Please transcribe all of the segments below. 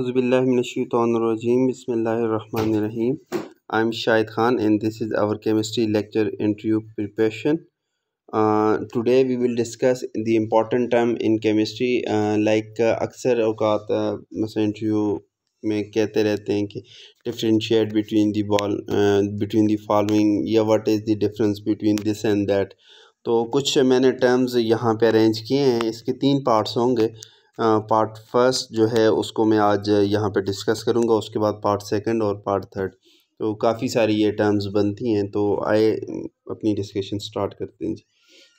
हज़बिल्लाशीम बसमीम I am Shahid Khan and this is our chemistry lecture interview preparation today we will discuss the important term in chemistry like अक्सर अवकात मैं interview में कहते रहते हैं कि differentiate between the ball between the following या what is the difference between this and that तो कुछ मैंने टर्म्स यहाँ पर अरेंज किए हैं इसके तीन पार्ट्स होंगे पार्ट फर्स्ट जो है उसको मैं आज यहाँ पे डिस्कस करूँगा उसके बाद पार्ट सेकंड और पार्ट थर्ड तो काफ़ी सारी ये टर्म्स बनती हैं तो आए अपनी डिस्कशन स्टार्ट करते हैं जी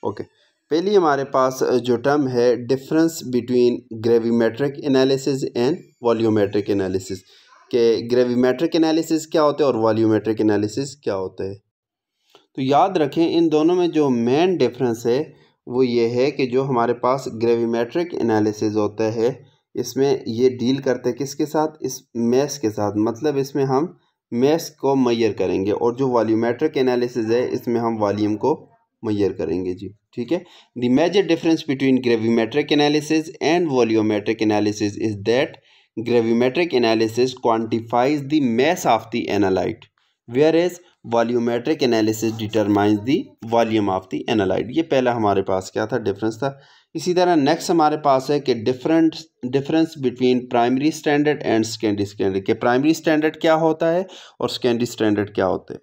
ओके पहली हमारे पास जो टर्म है difference between gravimetric analysis and volumetric analysis के ग्रेविमेट्रिक एनालिसिस क्या होते हैं और वॉल्यूमेट्रिक एनालिसिस क्या होता है तो याद रखें इन दोनों में जो मेन डिफरेंस है वो ये है कि जो हमारे पास ग्रेविमेट्रिक एनालिसिस होता है इसमें ये डील करते हैं किसके साथ इस मैस के साथ मतलब इसमें हम मैस को मैयर करेंगे और जो वॉल्यूमेट्रिक एनालिसिस है इसमें हम वॉल्यूम को मैयर करेंगे जी ठीक है the major difference between gravimetric analysis and volumetric analysis is that gravimetric analysis quantifies the mass of the analyte whereas volumetric analysis determines the volume of the analyte ये पहला हमारे पास क्या था डिफरेंस था इसी तरह नेक्स्ट हमारे पास है कि different difference between primary standard and secondary standard के प्राइमरी स्टैंडर्ड क्या होता है और सेकेंडरी स्टैंडर्ड क्या होते हैं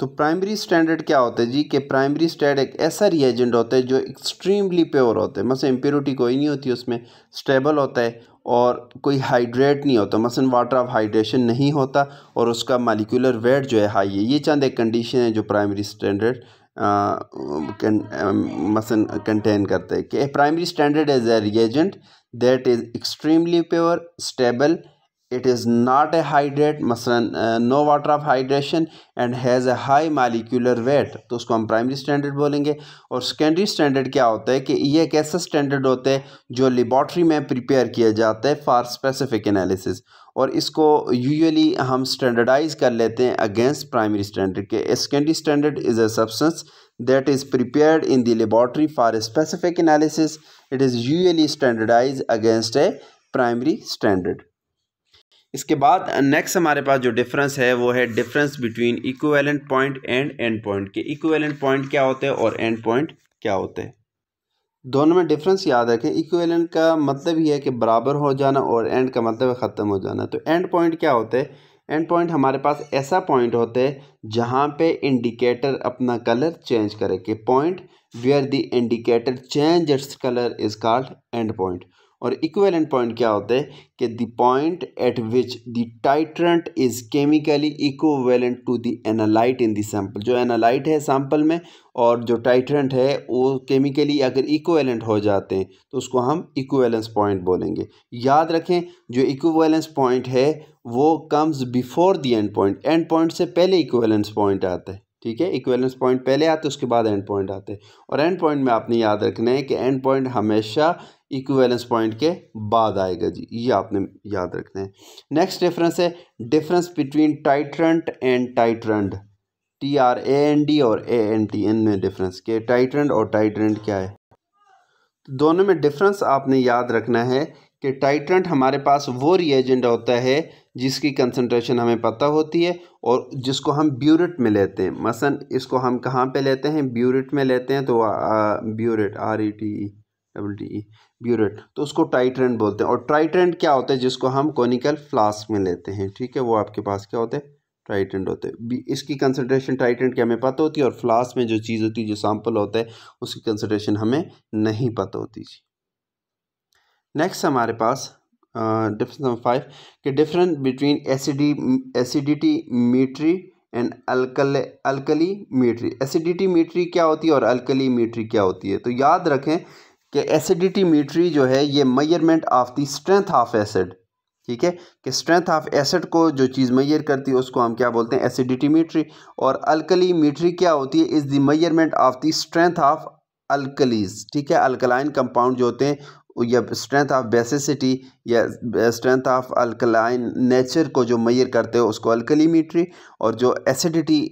तो प्राइमरी स्टैंडर्ड क्या होता है जी कि प्राइमरी स्टैंड एक ऐसा रिएजेंट होता है जो एक्सट्रीमली प्योर होता है मतलब इम्प्योरिटी कोई नहीं होती उसमें स्टेबल होता है और कोई हाइड्रेट नहीं होता मसलन वाटर ऑफ हाइड्रेशन नहीं होता और उसका मालिकुलर वेट जो है हाई है ये चंद एक कंडीशन है जो प्राइमरी स्टैंडर्ड मसन कंटेन करते हैं कि primary standard as a reagent that is extremely pure stable it is not a hydrate मसलन no water of hydration and has a high molecular weight तो उसको हम प्राइमरी स्टैंडर्ड बोलेंगे और सेकेंडरी स्टैंडर्ड क्या होता है कि ये एक ऐसा स्टैंडर्ड होता है जो लेबॉट्री में प्रिपेयर किया जाता है फॉर स्पेसिफिक एनालिसिस और इसको यूजली हम स्टैंडर्डाइज कर लेते हैं अगेंस्ट प्राइमरी स्टैंडर्ड के secondary standard is a substance that is prepared in the laboratory for specific analysis it is usually standardise against a primary standard इसके बाद नेक्स्ट हमारे पास जो डिफरेंस है वो है difference between equivalent point and end point के equivalent point क्या होते हैं और एंड पॉइंट क्या होते हैं दोनों में डिफरेंस याद रखें इक्वेलेंट का मतलब ये है कि बराबर हो जाना और एंड का मतलब ख़त्म हो जाना तो एंड पॉइंट क्या होते हैं एंड पॉइंट हमारे पास ऐसा पॉइंट होता है जहाँ पे इंडिकेटर अपना कलर चेंज करे कि point where the indicator change its colour is called end point और इक्वेलेंट पॉइंट क्या होते हैं कि the point at which the titrant is chemically equivalent to the analyte in the sample जो analyte है sample में और जो टाइट्रेंट है वो केमिकली अगर इक्वेलेंट हो जाते हैं तो उसको हम इक्वेलेंस पॉइंट बोलेंगे याद रखें जो इक्वेलेंस पॉइंट है वो comes before the end point end point से पहले इक्वेलेंस पॉइंट आता है ठीक है इक्वेलेंस पॉइंट पहले आते उसके बाद एंड पॉइंट आते हैं और एंड पॉइंट में आपने याद रखना है कि एंड पॉइंट हमेशा इक्वेलेंस पॉइंट के बाद आएगा जी ये आपने याद रखना है नेक्स्ट डिफरेंस है difference between titrant and titrant T R A N D और ए एन टी एन में डिफरेंस के टाइट्रंट और टाइट्रंट क्या है तो दोनों में डिफरेंस आपने याद रखना है कि टाइट्रंट हमारे पास वो रिएजेंट होता है जिसकी कंसनट्रेशन हमें पता होती है और जिसको हम ब्यूरेट में लेते हैं मसन इसको हम कहाँ पे लेते हैं ब्यूरेट में लेते हैं तो burette R E T E double T E burette तो उसको टाइट्रेंड बोलते हैं और ट्राइट्रेंड क्या होता है जिसको हम कॉनिकल फ्लास्क में लेते हैं ठीक है वो आपके पास क्या होते हैं ट्राइट्रेंड होते हैं इसकी कंसनट्रेशन टाइटेंट की हमें पता होती है और फ्लास में जो चीज़ होती है जो सैम्पल होता है उसकी कंसनट्रेशन हमें नहीं पता होती नेक्स्ट हमारे पास डिफरेंस नंबर फाइव कि difference between acidi acidimetry and alkal alkalimetry acidimetry क्या होती है और अल्कली मीट्री क्या होती है तो याद रखें कि एसिडिटी मीटरी जो है ये measurement of the strength of acid ठीक है कि स्ट्रेंथ ऑफ एसिड को जो चीज़ मैयर करती है उसको हम क्या बोलते हैं एसिडिटी मीटरी और अल्कली मीटरी क्या होती है is the measurement of the strength of alkalis ठीक है अल्कलाइन कंपाउंड जो होते हैं या स्ट्रेंथ ऑफ बेसिसिटी या स्ट्रेंथ ऑफ अल्कलाइन नेचर को जो मैयर करते हो उसको अल्कली मीटरी और जो एसिडिटी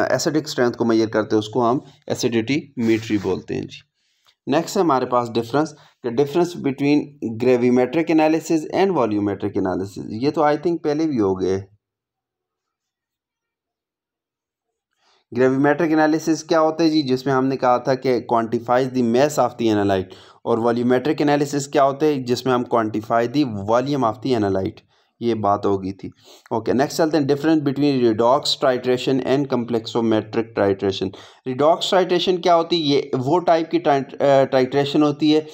एसिडिक स्ट्रेंथ को मैयर करते हो उसको हम एसिडिटी मीट्री बोलते हैं जी नेक्स्ट है हमारे पास डिफरेंस कि difference between gravimetric analysis and volumetric analysis ये तो आई थिंक पहले भी हो गए ग्रेविमेट्रिक एनालिसिस क्या होता है जी जिसमें हमने कहा था कि quantifies the mass of the analyte और वॉल्यूमेट्रिक एनालिसिस क्या होते हैं जिसमें हम quantify the volume of the analyte ये बात होगी थी ओके नेक्स्ट चलते हैं difference between redox titration and complexometric titration redox titration क्या होती है ये वो टाइप की ट्राइट्रेशन होती है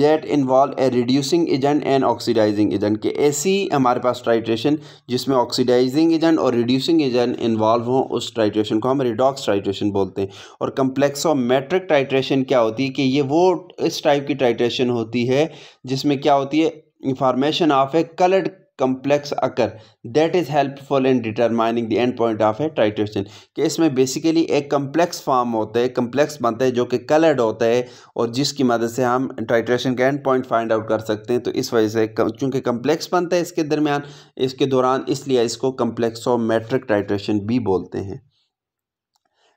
that involve a reducing agent and oxidising agent के ऐसी हमारे पास ट्राइट्रेशन जिसमें ऑक्सीडाइजिंग एजेंट और रिड्यूसिंग एजेंट इन्वॉल्व हों उस ट्राइट्रेशन को हम रिडॉक्स ट्राइट्रेशन बोलते हैं और कम्प्लेक्सोमेट्रिक ट्राइट्रेशन क्या होती है कि ये वो इस टाइप की ट्राइट्रेशन होती है जिसमें क्या होती है information of a coloured complex occur that is helpful in determining the end point of a titration कि इसमें बेसिकली एक कम्प्लेक्स फॉर्म होता है कम्प्लेक्स बनता है जो कि कलर्ड होता है और जिसकी मदद से हम ट्राइटेशन का एंड पॉइंट फाइंड आउट कर सकते हैं तो इस वजह से चूँकि कम्प्लेक्स बनता है इसके दरमियान इसके दौरान इसलिए इसको कम्प्लेक्सोमेट्रिक ट्राइटेशन भी बोलते हैं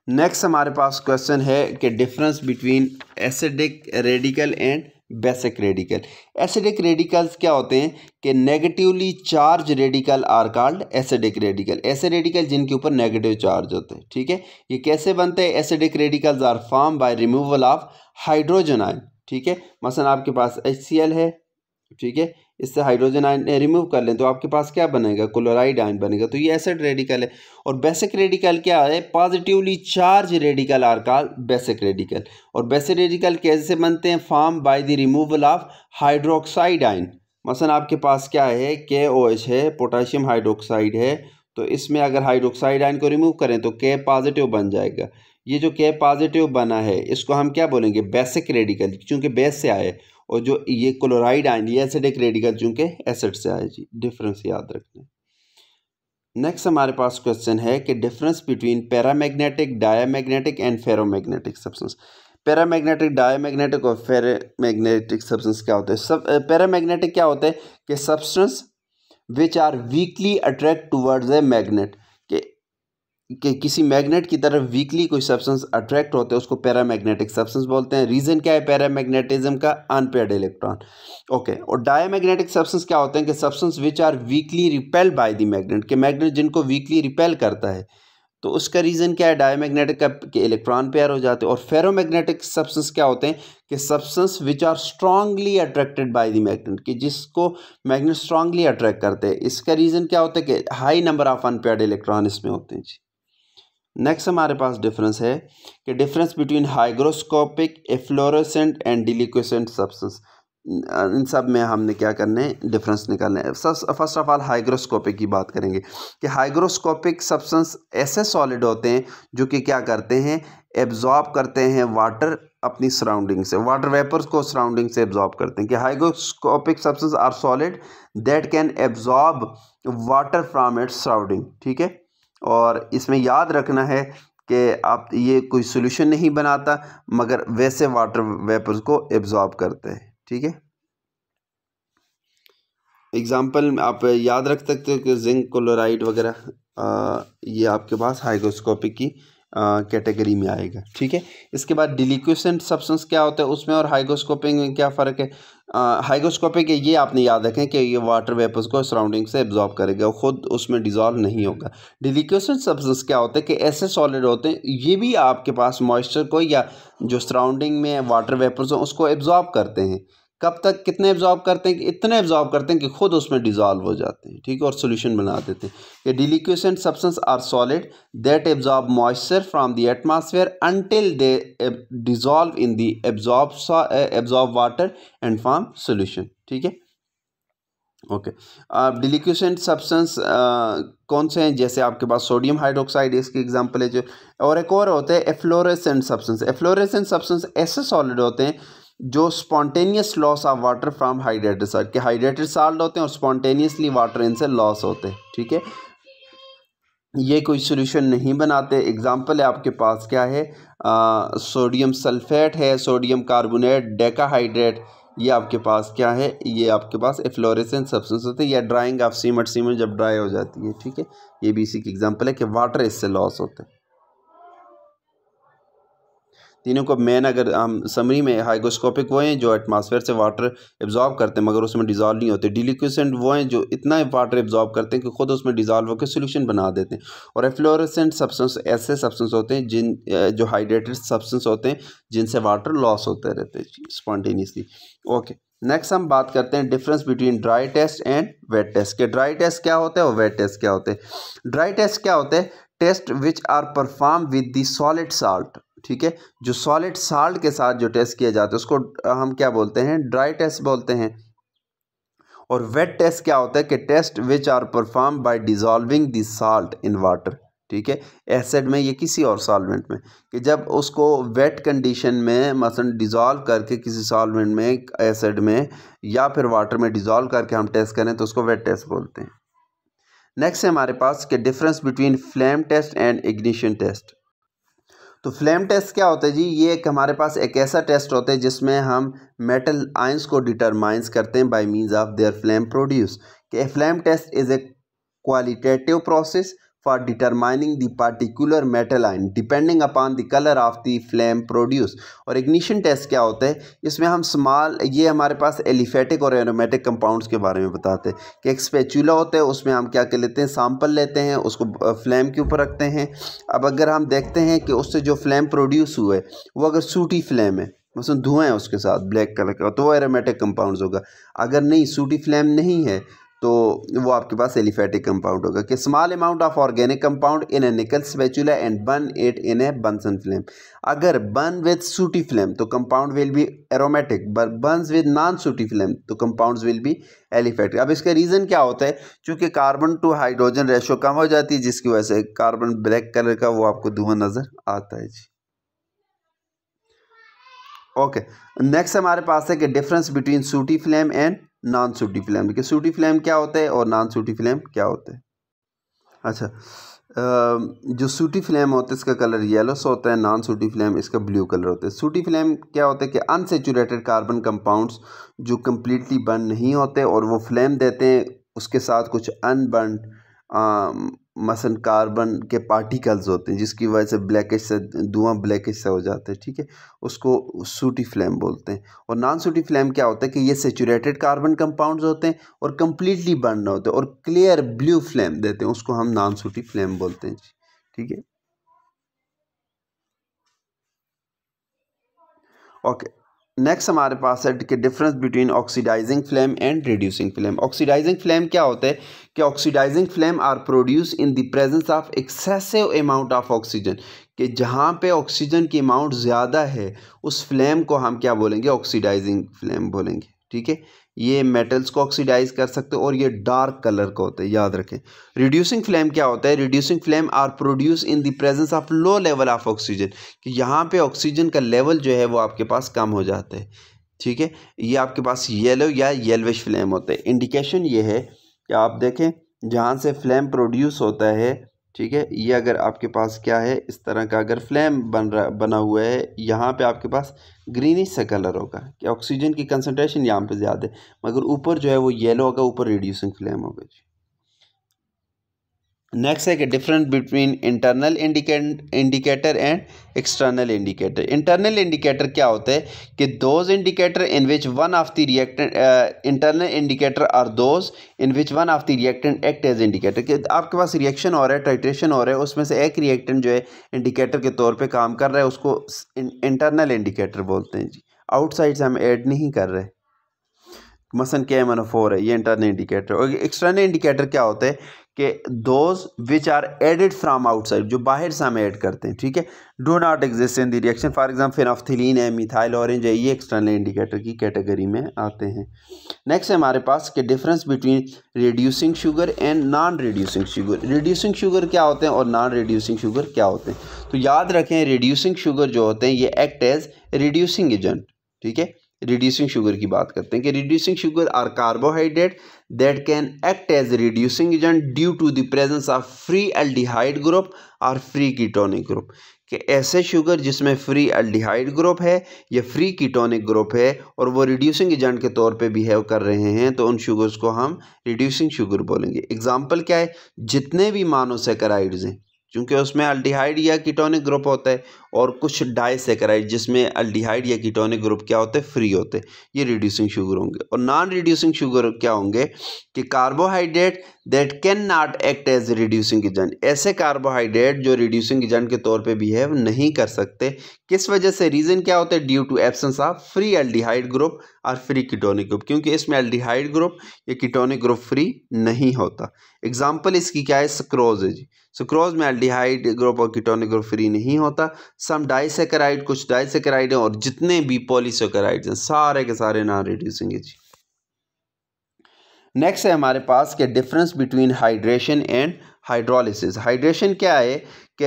नेक्स्ट हमारे पास क्वेश्चन है कि difference between acidic radical and basic radical acidic radicals क्या होते हैं कि negatively charge radical are called acidic radical ऐसे रेडिकल जिनके ऊपर नेगेटिव चार्ज होते हैं ठीक है ये कैसे बनते हैं acidic radicals are form by removal of hydrogen ion ठीक है मसलन आपके पास एच है ठीक है इससे हाइड्रोजन आयन रिमूव कर लें तो आपके पास क्या बनेगा क्लोराइड आयन बनेगा तो ये एसिड रेडिकल है और बेसिक रेडिकल क्या है positively charge radical are call basic radical और बेसिक रेडिकल कैसे बनते हैं form by the removal of hydroxide ion मसलन आपके पास क्या है के ओ एच है पोटाशियम हाइड्रोक्साइड है तो इसमें अगर हाइड्रोक्साइड आयन को रिमूव करें तो के पॉजिटिव बन जाएगा ये जो के पॉजिटिव बना है इसको हम क्या बोलेंगे बेसिक रेडिकल क्योंकि बेस से आए और जो ये क्लोराइड आइन ये एसिडिक रेडिकल चूंकि एसिड से आए जी डिफरेंस याद रखना नेक्स्ट हमारे पास क्वेश्चन है कि difference between paramagnetic diamagnetic and ferromagnetic substance paramagnetic diamagnetic और फेरोमैग्नेटिक सब्सटेंस क्या होते हैं सब पैरामैग्नेटिक क्या होते हैं कि substance which are weakly attract towards a magnet कि किसी मैग्नेट की तरफ वीकली कोई सब्सटेंस अट्रैक्ट होते हैं उसको पैरामैग्नेटिक सब्सटेंस बोलते हैं रीज़न क्या है पैरामैग्नेटिज्म का अनपेड इलेक्ट्रॉन ओके और डायमैग्नेटिक सब्सटेंस क्या होते हैं कि substance which are weakly repel by the magnet कि मैग्नेट जिनको वीकली रिपेल करता है तो उसका रीज़न क्या है डायमैग्नेटिक का कि इलेक्ट्रॉन पेयर हो जाते हैं और फेरोमैग्नेटिक सब्सटेंस क्या होते हैं कि substance which are strongly attracted by the magnet कि जिसको मैग्नेट स्ट्रांगली अट्रैक्ट करते हैं इसका रीज़न क्या होता है कि high number of unpaired electron इसमें होते हैं जी नेक्स्ट हमारे पास डिफरेंस है कि difference between hygroscopic efflorescent and deliquescent substance इन सब में हमने क्या करने डिफरेंस निकालने फर्स्ट ऑफ ऑल हाइग्रोस्कोपिक की बात करेंगे कि हाइग्रोस्कोपिक सब्सटेंस ऐसे सॉलिड होते हैं जो कि क्या करते हैं एब्जॉर्ब करते हैं वाटर अपनी सराउंडिंग से वाटर वेपर्स को सराउंडिंग से एब्जॉर्ब करते हैं कि hygroscopic substance are solid that can absorb water from its surrounding ठीक है और इसमें याद रखना है कि आप ये कोई सोल्यूशन नहीं बनाता मगर वैसे वाटर वेपर्स को एब्ज़ॉर्ब करते हैं ठीक है एग्ज़ाम्पल आप याद रख सकते हो कि जिंक क्लोराइड वगैरह ये आपके पास हाइग्रोस्कोपिक की कैटेगरी में आएगा ठीक है इसके बाद डिलीक्यूसेंट सब्सटेंस क्या होता है उसमें और हाइग्रोस्कोपिक में क्या फ़र्क है हाइग्रोस्कोपिक ये आपने याद रखें कि ये वाटर वेपर्स को सराउंडिंग से एब्जॉर्ब करेगा खुद उसमें डिजॉल्व नहीं होगा डिलिक्यूसन सब्सटेंस क्या होते हैं कि ऐसे सॉलिड होते हैं ये भी आपके पास मॉइस्चर को या जो सराउंडिंग में वाटर वेपर्स हों उसको एब्जॉर्ब करते हैं कब तक कितने एब्जॉर्ब करते हैं कि इतने एब्जॉर्ब करते हैं कि खुद उसमें डिज़ॉल्व हो जाते हैं ठीक है और सोल्यूशन बना देते हैं कि deliquescent substance are solid that absorb moisture from the atmosphere until they dissolve in the absorb absorb water and form solution ठीक है ओके अब डिलिक्यूशन सब्सटेंस eh, कौन से हैं जैसे आपके पास सोडियम हाइड्रोक्साइड इसकी एग्जाम्पल है जो और एक और होते हैं एफ्लोरेसेंट सब्सटेंस एफ्लोरेसेंट सब्सटेंस ऐसे सॉलिड होते हैं जो spontaneous loss of water from hydrated salt के हाइड्रेटेड साल्ट होते हैं और स्पॉन्टेनियसली वाटर इनसे लॉस होते हैं ठीक है ये कोई सोल्यूशन नहीं बनाते एग्जाम्पल है आपके पास क्या है सोडियम सल्फेट है सोडियम कार्बोनेट डेकाहाइड्रेट ये आपके पास क्या है ये आपके पास एफ्लोरेसेंट सब्सटेंस होते हैं या ड्राइंग ऑफ सीमेंट सीमेंट जब ड्राई हो जाती है ठीक है ये भी इसी की एग्जाम्पल है कि वाटर इससे लॉस होता है तीनों को मेन अगर हम समरी में हाइग्रोस्कोपिक वो हैं जो एटमॉस्फेयर से वाटर एब्जॉर्ब करते हैं मगर उसमें डिजॉल्व नहीं होते डिलिक्विसेंट वो हैं जो इतना वाटर एब्जॉर्ब करते हैं कि खुद उसमें डिजॉल्व होकर सोल्यूशन बना देते हैं और एफ्लोरेसेंट सब्सटेंस ऐसे सब्सटेंस होते हैं जिन जो हाइड्रेटेड सब्सटेंस होते हैं जिनसे वाटर लॉस होते रहते हैं स्पॉन्टेनियसली ओके नेक्स्ट हम बात करते हैं difference between dry test and wet test के ड्राई टेस्ट क्या होते हैं और वेट टेस्ट क्या होते हैं ड्राई टेस्ट क्या होते हैं test which are perform with solid solid salt ठीक है जो सॉलिड साल्ट के साथ जो टेस्ट किया जाता है उसको हम क्या बोलते हैं ड्राई टेस्ट बोलते हैं और वेट टेस्ट क्या होता है कि test which are perform by dissolving the salt in water ठीक है एसिड में या किसी और सॉल्वेंट में कि जब उसको वेट कंडीशन में मसलन मतलब डिजॉल्व करके किसी सॉल्वेंट में एसिड में या फिर वाटर में डिज़ोल्व करके हम टेस्ट करें तो उसको वेट टेस्ट बोलते हैं नेक्स्ट है हमारे पास कि difference between flame test and ignition test तो फ्लेम टेस्ट क्या होता है जी ये एक हमारे पास एक ऐसा टेस्ट होता है जिसमें हम मेटल आइंस को डिटरमाइंस करते हैं by means of their flame produce कि flame test is a qualitative process for determining the particular metal ion depending upon the color of the flame produce और ignition test क्या होता है इसमें हम small ये हमारे पास एलिफेटिक और एरोमेटिक कंपाउंड्स के बारे में बताते हैं कि एक स्पेचूला होता है उसमें हम क्या कर लेते हैं सैम्पल लेते हैं उसको फ्लेम के ऊपर रखते हैं अब अगर हम देखते हैं कि उससे जो फ्लेम प्रोड्यूस हुआ है वो अगर सूटी फ्लेम है मसलन मतलब धुआं है उसके साथ ब्लैक कलर का तो वो एरोमेटिक कंपाउंड्स होगा अगर नहीं सूटी फ्लेम नहीं है तो वो आपके पास एलिफेटिक कंपाउंड होगा कि small amount of organic compound in a nickel spatula and burn it in a Bunsen flame अगर बर्न विद सूटी फ्लेम तो compound will be aromatic but with non sooty flame तो compound will be aliphatic अब इसका reason क्या होता है चूँकि carbon to hydrogen ratio कम हो जाती है जिसकी वजह से कार्बन ब्लैक कलर का वो आपको धुआं नज़र आता है जी ओके नेक्स्ट हमारे पास है कि difference between sooty flame and non sooty flame देखिए सूटी फ्लैम क्या होता है और नॉन सूटी फ्लेम क्या होता है अच्छा जो सूटी फ्लेम होता है इसका कलर येलो सा होता है नॉन सूटी फ्लैम इसका ब्लू कलर होता है सूटी फ्लैम क्या होता है कि अनसेचुरेटेड कार्बन कंपाउंड्स जो कम्प्लीटली बर्न नहीं होते और वो फ्लेम देते हैं उसके साथ कुछ अनबर्न मसन कार्बन के पार्टिकल्स होते हैं जिसकी वजह से ब्लैक से धुआं ब्लैक से हो जाते हैं ठीक है उसको सूटी फ्लेम बोलते हैं और नॉन सूटी फ्लेम क्या होता है कि ये सेचूरेटेड कार्बन कंपाउंड्स होते हैं और कम्प्लीटली बर्न होते हैं और क्लियर ब्लू फ्लेम देते हैं उसको हम नॉन सूटी फ्लेम बोलते हैं ठीक है ओके नेक्स्ट हमारे पास है कि difference between oxidising flame and reducing flame oxidising flame क्या होता है कि oxidising flame are produce in the presence of excessive amount of oxygen कि जहाँ पे ऑक्सीजन की अमाउंट ज़्यादा है उस फ्लेम को हम क्या बोलेंगे ऑक्सीडाइजिंग फ्लेम बोलेंगे ठीक है ये मेटल्स को ऑक्सीडाइज कर सकते हो और ये डार्क कलर का होता है याद रखें रिड्यूसिंग फ्लेम क्या होता है reducing flame are produce in the presence of low level of oxygen कि यहाँ पे ऑक्सीजन का लेवल जो है वो आपके पास कम हो जाता है ठीक है ये आपके पास येलो या येलविश फ्लेम होता है इंडिकेशन ये है कि आप देखें जहाँ से फ्लेम प्रोड्यूस होता है ठीक है ये अगर आपके पास क्या है इस तरह का अगर फ्लेम बन रहा बना हुआ है यहाँ पे आपके पास ग्रीनिश सा कलर होगा कि ऑक्सीजन की कंसनट्रेशन यहाँ पे ज़्यादा है मगर ऊपर जो है वो येलो होगा ऊपर रिड्यूसिंग फ्लेम होगा जी नेक्स्ट है कि different between internal indicator and external indicator internal indicator क्या होते हैं कि those indicator in which one of the reactant internal indicator are those in which one of the reactant act as indicator कि आपके पास reaction हो रहा है titration हो रहा है उसमें से एक रिएक्टेंट जो है इंडिकेटर के तौर पर काम कर रहा है उसको इंटरनल इंडिकेटर बोलते हैं जी आउटसाइड से हम ऐड नहीं कर रहे मसन के एम एन फोर है ये इंटरनल इंडिकेटर और एक्सटर्नल इंडिकेटर क्या होता है कि those which are added from outside जो बाहर से हम ऐड करते हैं ठीक है do not exist in the reaction for example phenolphthalein है मिथाइल ऑरेंज है ये एक्सटर्नल इंडिकेटर की कैटेगरी में आते हैं नेक्स्ट है हमारे पास कि difference between reducing sugar and non reducing sugar reducing sugar क्या होते हैं और नॉन रिड्यूसिंग शुगर क्या होते हैं तो याद रखें रिड्यूसिंग शुगर जो होते हैं ये एक्ट एज रिड्यूसिंग एजेंट ठीक है रिड्यूसिंग शुगर की बात करते हैं कि reducing sugar are carbohydrate that can act as reducing agent due to the presence of free aldehyde group और free ketonic group कि ऐसे शुगर जिसमें फ्री अल्डिहाइड ग्रुप है या फ्री कीटोनिक ग्रुप है और वो रिड्यूसिंग एजेंट के तौर पे बिहेव कर रहे हैं तो उन शुगर्स को हम रिड्यूसिंग शुगर बोलेंगे एग्जांपल क्या है जितने भी मानोसेकराइड्स हैं क्योंकि उसमें अल्डिहाइड या कीटोनिक ग्रुप होता है और कुछ डाई जिसमें अल्डिहाइड या कीटोनिक ग्रुप क्या होते हैं फ्री होते हैं ये रिड्यूसिंग शुगर होंगे और नॉन रिड्यूसिंग शुगर क्या होंगे कि carbohydrate that can not act as reducing agent ऐसे कार्बोहाइड्रेट जो रिड्यूसिंग एजेंट के तौर पर बिहेव नहीं कर सकते किस वजह से रीज़न क्या होता है due to absence of free aldehyde group और फ्री कीटोनिक ग्रुप क्योंकि इसमें अल्डिहाइड ग्रुप या कीटोनिक ग्रुप फ्री नहीं होता एग्जाम्पल इसकी क्या है स्क्रोज है जी सुक्रोज में एल्डिहाइड ग्रुप और कीटोनिक ग्रुप फ्री नहीं होता सम डाइसेकेराइड कुछ डाइसेकेराइड हैं और जितने भी पॉलीसोकेराइड्स हैं सारे के सारे नॉन रिड्यूसिंग जी नेक्स्ट है हमारे पास के difference between hydration and hydrolysis hydration क्या है कि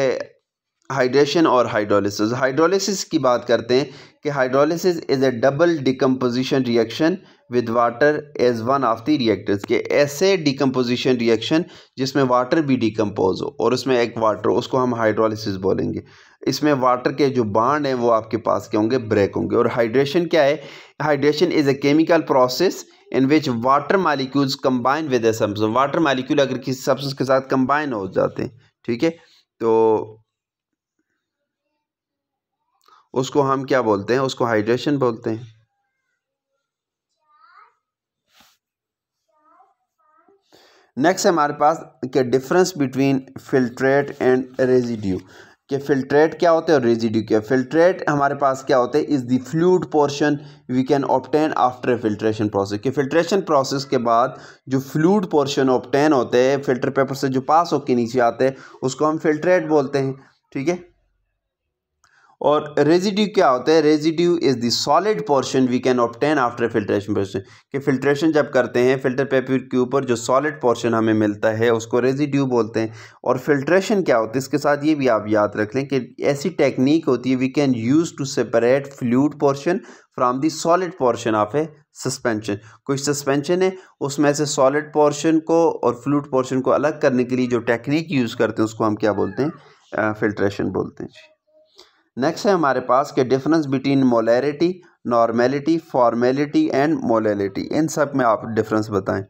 हाइड्रेशन और हाइड्रोलिसिस हाइड्रोलिसिस की बात करते हैं कि hydrolysis is a double decomposition reaction with water as one of the reactors के ऐसे डिकम्पोजिशन रिएक्शन जिसमें वाटर भी डिकम्पोज हो और उसमें एक वाटर उसको हम हाइड्रोलिसिस बोलेंगे इसमें वाटर के जो बाड हैं वो आपके पास क्या होंगे ब्रेक होंगे और हाइड्रेशन क्या है hydration is a chemical process in which water molecules combine with a subs water molecule अगर किसी सब्स के साथ कंबाइन हो जाते हैं ठीक है तो उसको हम क्या बोलते हैं उसको हाइड्रेशन बोलते हैं नेक्स्ट हमारे पास के difference between filtrate and residue कि फिल्ट्रेट क्या होते हैं और रेजिड्यू क्या फिल्ट्रेट हमारे पास क्या होते हैं is the fluid portion we can obtain after filtration process कि फिल्ट्रेशन प्रोसेस के बाद जो फ्लूड पोर्शन ऑप्टेन होते हैं फिल्टर पेपर से जो पास होकर नीचे आते हैं उसको हम फिल्ट्रेट बोलते हैं ठीक है और रेजिड्यू क्या होता है residue is the solid portion we can obtain after filtration process कि फिल्ट्रेशन जब करते हैं फिल्टर पेपर के ऊपर जो सॉलिड पोर्शन हमें मिलता है उसको रेजिड्यू बोलते हैं और फिल्ट्रेशन क्या होता है इसके साथ ये भी आप याद रख लें कि ऐसी टेक्निक होती है we can use to separate fluid portion from the solid portion of a suspension कोई सस्पेंशन है उसमें से सॉलिड पोर्शन को और फ्लूड पोर्शन को अलग करने के लिए जो टेक्निक यूज़ करते हैं उसको हम क्या बोलते हैं फिल्ट्रेशन बोलते हैं जी नेक्स्ट है हमारे पास के difference between molarity normality formality and molality इन सब में आप डिफरेंस बताएं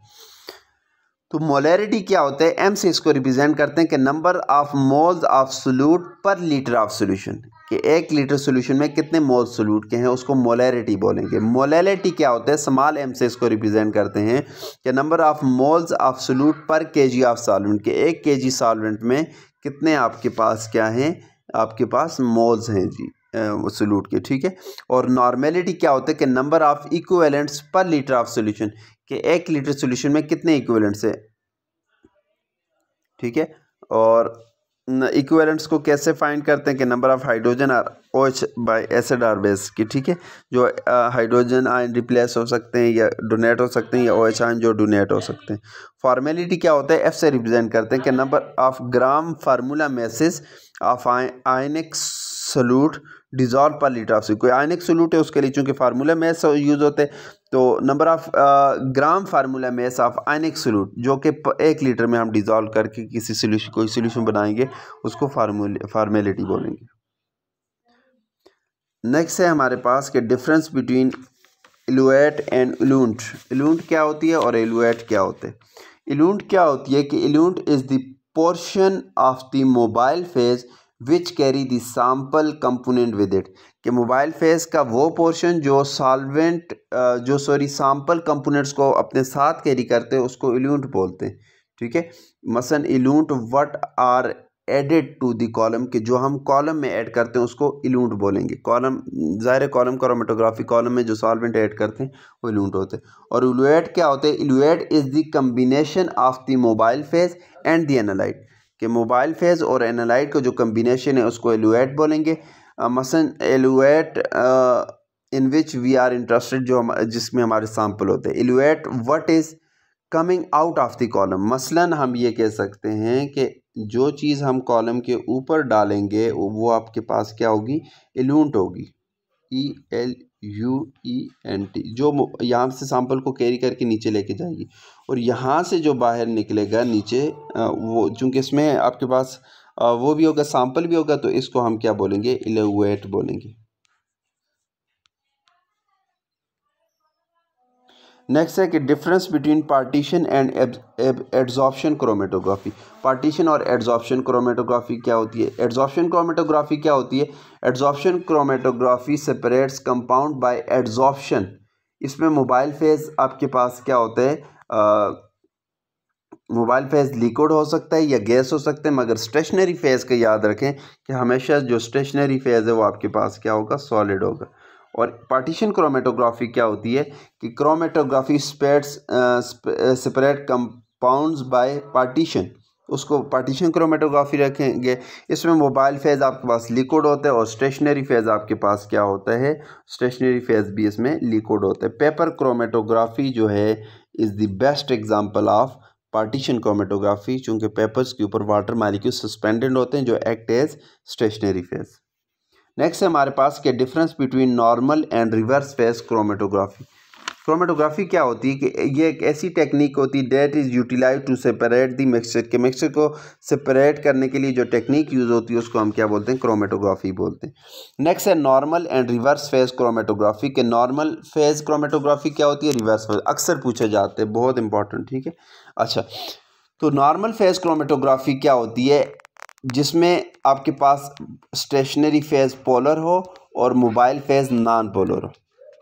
तो मोलैरिटी क्या होता है एम से इसको रिप्रेजेंट करते हैं कि number of moles of solute per litre of solution कि एक लीटर सोल्यूशन में कितने मोल सोल्यूट के हैं उसको मोलैरिटी बोलेंगे मोलैलिटी क्या होता है समाल एम से इसको रिप्रेजेंट करते हैं कि number of moles of solute per G of solvent के एक जी सॉल्वेंट में कितने आपके पास क्या हैं आपके पास मॉल्स हैं जी सोल्यूट के ठीक है और नॉर्मेलिटी क्या होता है कि number of equivalents per litre of solution के एक लीटर सोल्यूशन में कितने इक्वलेंट्स है ठीक है और इक्वेलेंट्स को कैसे फाइंड करते हैं कि number of hydrogen or O H by acid or base की ठीक है जो हाइड्रोजन आयन रिप्लेस हो सकते हैं या डोनेट हो सकते हैं या ओ एच आयन जो डोनेट हो सकते हैं फॉर्मेलिटी क्या होता है एफ से रिप्रेजेंट करते हैं कि number of gram formula message of ionic solute dissolve per litre of कोई आयनिक सोलूट है उसके लिए चूँकि फार्मूला मैस यूज़ होते हैं तो number of gram formula mass of ionic solute जो कि एक लीटर में हम डिज़ोल्व करके किसी सोल्यूशन कोई सोल्यूशन बनाएंगे उसको फार्मूले फार्मेलिटी बोलेंगे नेक्स्ट है हमारे पास के difference between eluate and eluent eluent क्या होती है और एलुएट क्या होते हैं एलूंट क्या होती है कि eluent is the portion of the mobile phase which carry the sample component with it कि मोबाइल फेज का वो पोर्शन जो सॉल्वेंट जो सॉरी सैम्पल कंपोनेंट्स को अपने साथ कैरी करते हैं उसको एलूंट बोलते हैं ठीक है मसन eluent what are added to the column के जो हम कॉलम में ऐड करते हैं उसको इलूंट बोलेंगे कॉलम ज़ाहिर कॉलम क्रोमेटोग्राफी कॉलम में जो सॉल्वेंट ऐड करते हैं वो इलूंट होते हैं और इलुएट क्या होते हैं eluate is the combination of the mobile phase and the analyte के मोबाइल फेज और एनालाइट का जो कम्बिनेशन है उसको एलुएट बोलेंगे मसन eluate in which we are interested जो हम जिसमें हमारे सैम्पल होते हैं eluate what is coming out of the column मसलन हम ये कह सकते हैं कि जो चीज़ हम कॉलम के ऊपर डालेंगे वो आपके पास क्या होगी एलूंट होगी E L U E N T जो यहाँ से सैंपल को कैरी करके नीचे लेके जाएगी और यहाँ से जो बाहर निकलेगा नीचे वो चूँकि इसमें आपके पास वो भी होगा सैंपल भी होगा तो इसको हम क्या बोलेंगे एलोवेट बोलेंगे नेक्स्ट है कि difference between partition and adsorption chromatography partition और एड्जॉर्प्शन क्रोमेटोग्राफी क्या होती है एड्जॉर्प्शन क्रोमेटोग्राफी क्या होती है adsorption chromatography separates compound by adsorption इसमें मोबाइल फेज आपके पास क्या होता है मोबाइल फेज लिक्विड हो सकता है या गैस हो सकता है मगर स्टेशनरी फेज़ का याद रखें कि हमेशा जो स्टेशनरी फेज़ है वो आपके पास क्या होगा सॉलिड होगा और पार्टीशन क्रोमेटोग्राफी क्या होती है कि chromatography separates separate compounds by partition उसको पार्टीशन क्रोमेटोग्राफी रखेंगे इसमें मोबाइल फेज़ आपके पास लिक्विड होता है और स्टेशनरी फेज़ आपके पास क्या होता है स्टेशनरी फेज़ भी इसमें लिक्विड होता है पेपर क्रोमेटोग्राफी जो है is the best example of partition chromatography चूँकि पेपर्स के ऊपर वाटर मालिक्यूल सस्पेंडेड होते हैं जो act as stationary phase next है हमारे पास के difference between normal and reverse phase chromatography chromatography क्या होती है कि ये एक ऐसी टेक्निक होती है that is utilize to separate the mixture के मिक्सचर को सेपरेट करने के लिए जो टेक्निक यूज़ होती है उसको हम क्या बोलते हैं क्रोमेटोग्राफी बोलते हैं नेक्स्ट है normal and reverse phase chromatography के नॉर्मल फेज क्रोमेटोग्राफी क्या होती है रिवर्स फेज अक्सर पूछे जाते हैं बहुत इंपॉर्टेंट ठीक है अच्छा तो नॉर्मल फेस क्रोमेटोग्राफी क्या होती है जिसमें आपके पास स्टेशनरी फेज़ पोलर हो और मोबाइल फेज़ नॉन पोलर हो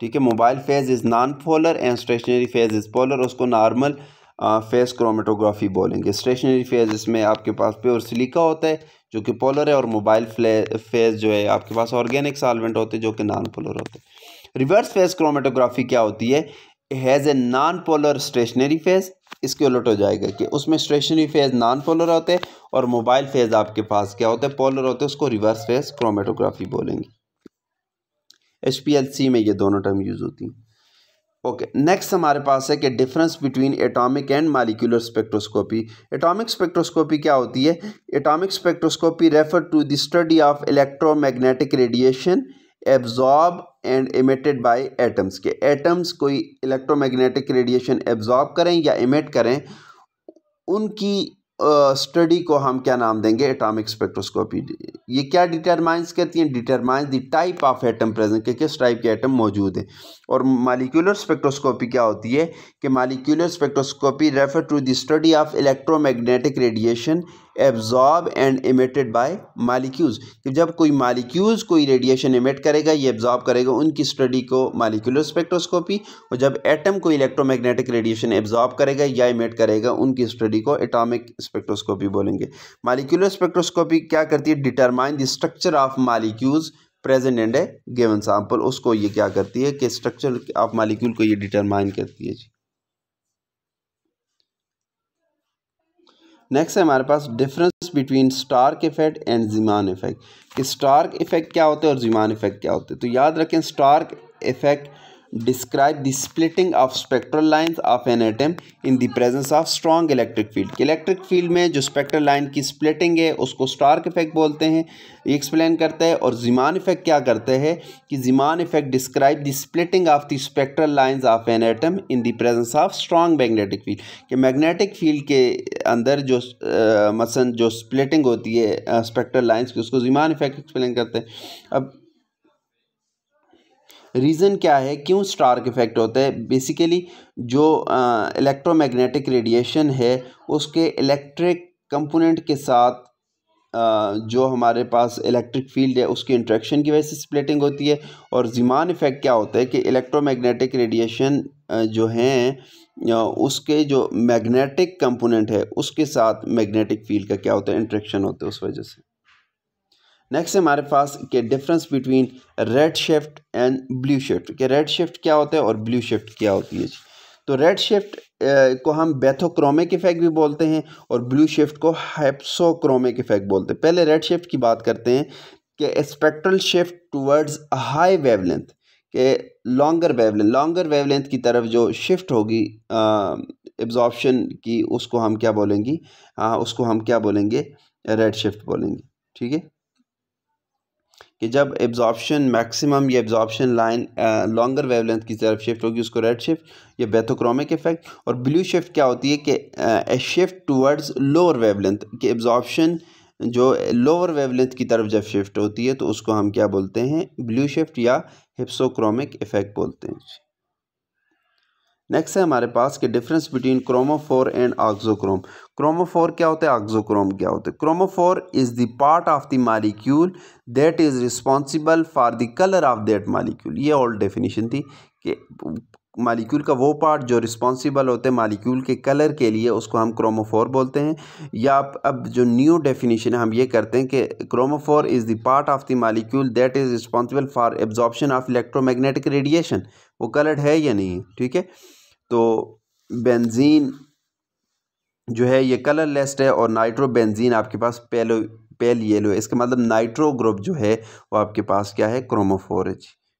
ठीक है mobile phase is non polar and stationary phase is polar उसको नॉर्मल फेस क्रोमेटोग्राफी बोलेंगे स्टेशनरी फेज़ इसमें आपके पास प्योर सिलिका होता है जो कि पोलर है और मोबाइल फेज़ जो है आपके पास ऑर्गेनिक सॉल्वेंट होते हैं जो कि नॉन पोलर होते हैं रिवर्स फेस क्रोमेटोग्राफी क्या होती है has a non polar stationary phase इसके उलट हो जाएगा कि उसमें स्टेशनरी फेज़ नॉन पोलर होते हैं और मोबाइल फेज़ आपके पास क्या होते हैं पोलर होते उसको रिवर्स फेज़ क्रोमेटोग्राफी बोलेंगे एच पी एल सी में ये दोनों टर्म यूज़ होती हैं ओके नेक्स्ट हमारे पास है कि difference between atomic and molecular spectroscopy atomic spectroscopy क्या होती है atomic spectroscopy refer to the study of electromagnetic radiation absorb and emitted by atoms के एटम्स कोई इलेक्ट्रोमैग्नेटिक रेडिएशन एब्जॉर्ब करें या इमिट करें उनकी स्टडी uh, को हम क्या नाम देंगे एटॉमिक स्पेक्ट्रोस्कोपी ये क्या डिटरमाइंस करती हैं determines the type of atom present के किस टाइप के एटम मौजूद हैं और मालिक्यूलर स्पेक्ट्रोस्कोपी क्या होती है कि molecular spectroscopy refer to the study of electromagnetic radiation absorb and emitted by molecules जब कोई मालिक्यूल्स कोई रेडिएशन इमिट करेगा ये एब्जॉर्ब करेगा उनकी स्टडी को मालिक्यूलर स्पेक्ट्रोस्कोपी और जब एटम कोई इलेक्ट्रोमैग्नेटिक रेडिएशन एब्जॉर्ब करेगा या इमिट करेगा उनकी स्टडी को एटॉमिक स्पेक्ट्रोस्कोपी बोलेंगे मालिक्यूलर स्पेक्ट्रोस्कोपी क्या करती है determine the structure of molecules present and a given sample उसको ये क्या करती है कि स्ट्रक्चर ऑफ मालिक्यूल को ये डिटरमाइन करती है जी नेक्स्ट है हमारे पास difference between Stark effect and Zeeman effect कि स्टार्क इफेक्ट क्या होते हैं और ज़िमान इफेक्ट क्या होते हैं तो याद रखें Stark effect describe the splitting of spectral lines of an atom in the presence of strong electric field electric field में जो स्पेक्ट्रल लाइन की स्प्लिटिंग है उसको स्टार्क इफेक्ट बोलते हैं ये एक्सप्लेन करता है और जिमान इफेक्ट क्या करते हैं कि Zeeman effect describe the splitting of the spectral lines of an atom in the presence of strong magnetic field कि मैग्नेटिक फील्ड के अंदर जो मसन जो स्प्लिटिंग होती है स्पेक्ट्रल लाइन्स की उसको जिमान इफेक्ट एक्सप्लेन करते हैं अब रीज़न क्या है क्यों स्टार्क इफ़ेक्ट होता है बेसिकली जो इलेक्ट्रोमैग्नेटिक रेडिएशन है उसके इलेक्ट्रिक कंपोनेंट के साथ आ, जो हमारे पास इलेक्ट्रिक फील्ड है उसकी इंट्रैक्शन की वजह से स्प्लिटिंग होती है और ज़िमान इफ़ेक्ट क्या होता है कि इलेक्ट्रोमैग्नेटिक रेडिएशन जो हैं उसके जो मैग्नेटिक कंपोनेंट है उसके साथ मैग्नेटिक फील्ड का क्या होता है इंट्रैक्शन होता है उस वजह से नेक्स्ट है हमारे पास के difference between red shift and blue shift के रेड शिफ्ट क्या होता है और ब्लू शिफ्ट क्या होती है जी तो रेड शिफ्ट को हम बेथोक्रोमिक इफेक्ट भी बोलते हैं और ब्लू शिफ्ट को हैप्सोक्रोमिक इफेक्ट बोलते हैं पहले रेड शिफ्ट की बात करते हैं कि spectral shift towards high wavelength के लॉन्गर वेवलेंथ लॉन्गर वेवलेंथ की तरफ जो शिफ्ट होगी एब्जॉर्प्शन की उसको हम क्या बोलेंगे हाँ उसको हम क्या बोलेंगे रेड शिफ्ट बोलेंगे ठीक है कि जब एब्जॉर्बशन मैक्सिमम या एब्जॉर्बशन लाइन लॉन्गर वेवलेंथ की तरफ शिफ्ट होगी उसको रेड शिफ्ट या बेथोक्रोमिक इफेक्ट और ब्लू शिफ्ट क्या होती है कि a shift towards lower wavelength कि एब्जॉर्बशन जो लोअर वेवलेंथ की तरफ जब शिफ्ट होती है तो उसको हम क्या बोलते हैं ब्लू शिफ्ट या हिप्सोक्रोमिक इफेक्ट बोलते हैं नेक्स्ट है हमारे पास कि difference between chromophore and auxochrome chromophore क्या होता है ऑक्जोक्रोम क्या होता है chromophore is the part of the molecule that is responsible for the colour of that molecule ये ओल्ड डेफिनेशन थी कि मालिक्यूल का वो पार्ट जो रिस्पॉन्सिबल होते हैं मालिक्यूल के कलर के लिए उसको हम क्रोमोफोर बोलते हैं या अब जो न्यू डेफिनेशन है हम ये करते हैं कि chromophore is the part of the molecule that is responsible for absorption of electromagnetic radiation वो कलर्ड है या नहीं ठीक है तो बेंजीन जो है ये कलर लेस्ट है और बेंजीन आपके पास पेलो पेल येलो है इसका मतलब नाइट्रो ग्रुप जो है वो आपके पास क्या है क्रोमोफोर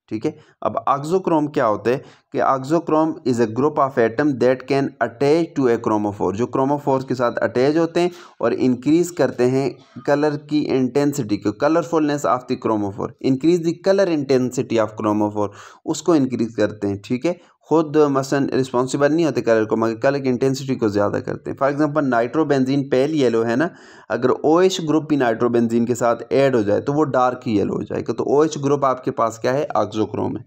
ठीक है अब आगजोक्रोम क्या होता है कि auxochrome is a group of atom that can attach to a chromophore जो क्रोमोफोर के साथ अटैच होते हैं और इंक्रीज करते हैं कलर की इंटेंसिटी को colourfulness of the chromophore increase the colour intensity of chromophore उसको इंक्रीज करते हैं ठीक है खुद मसन रिस्पॉन्सिबल नहीं होते कलर को मगर कलर की इंटेंसिटी को ज़्यादा करते हैं for example nitrobenzene pale yellow है ना अगर ओ एच ग्रुप भी नाइट्रोबेंजीन के साथ ऐड हो जाए तो वो डार्क येलो हो जाएगा तो ओ एच ग्रुप आपके पास क्या है आगजोक्रोम है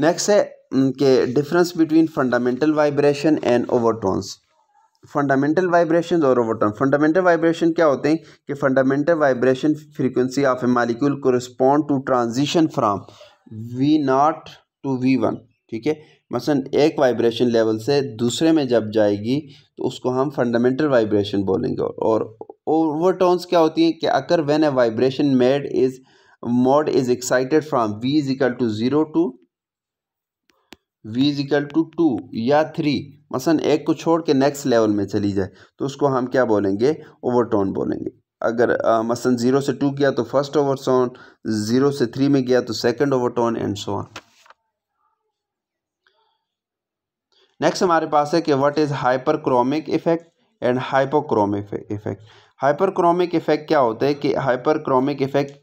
नेक्स्ट है कि difference between fundamental vibration and overtones fundamental vibration और ओवरटोन फंडामेंटल वाइब्रेशन क्या होते हैं कि fundamental vibration frequency of a molecule respond to transition from V naught to V one ठीक है मसलन एक वाइब्रेशन लेवल से दूसरे में जब जाएगी तो उसको हम फंडामेंटल वाइब्रेशन बोलेंगे और ओवरटोन्स क्या होती हैं कि अगर when a vibration made is mode is excited from V is equal to zero to V is equal to two या थ्री मसलन एक को छोड़ के नेक्स्ट लेवल में चली जाए तो उसको हम क्या बोलेंगे ओवरटोन बोलेंगे अगर मसलन ज़ीरो से टू गया तो फर्स्ट ओवरटोन ज़ीरो से थ्री में गया तो second overtone and so on next हमारे पास है कि what is hyperchromic effect and hypochromic effect hyperchromic effect क्या होता है कि hyperchromic effect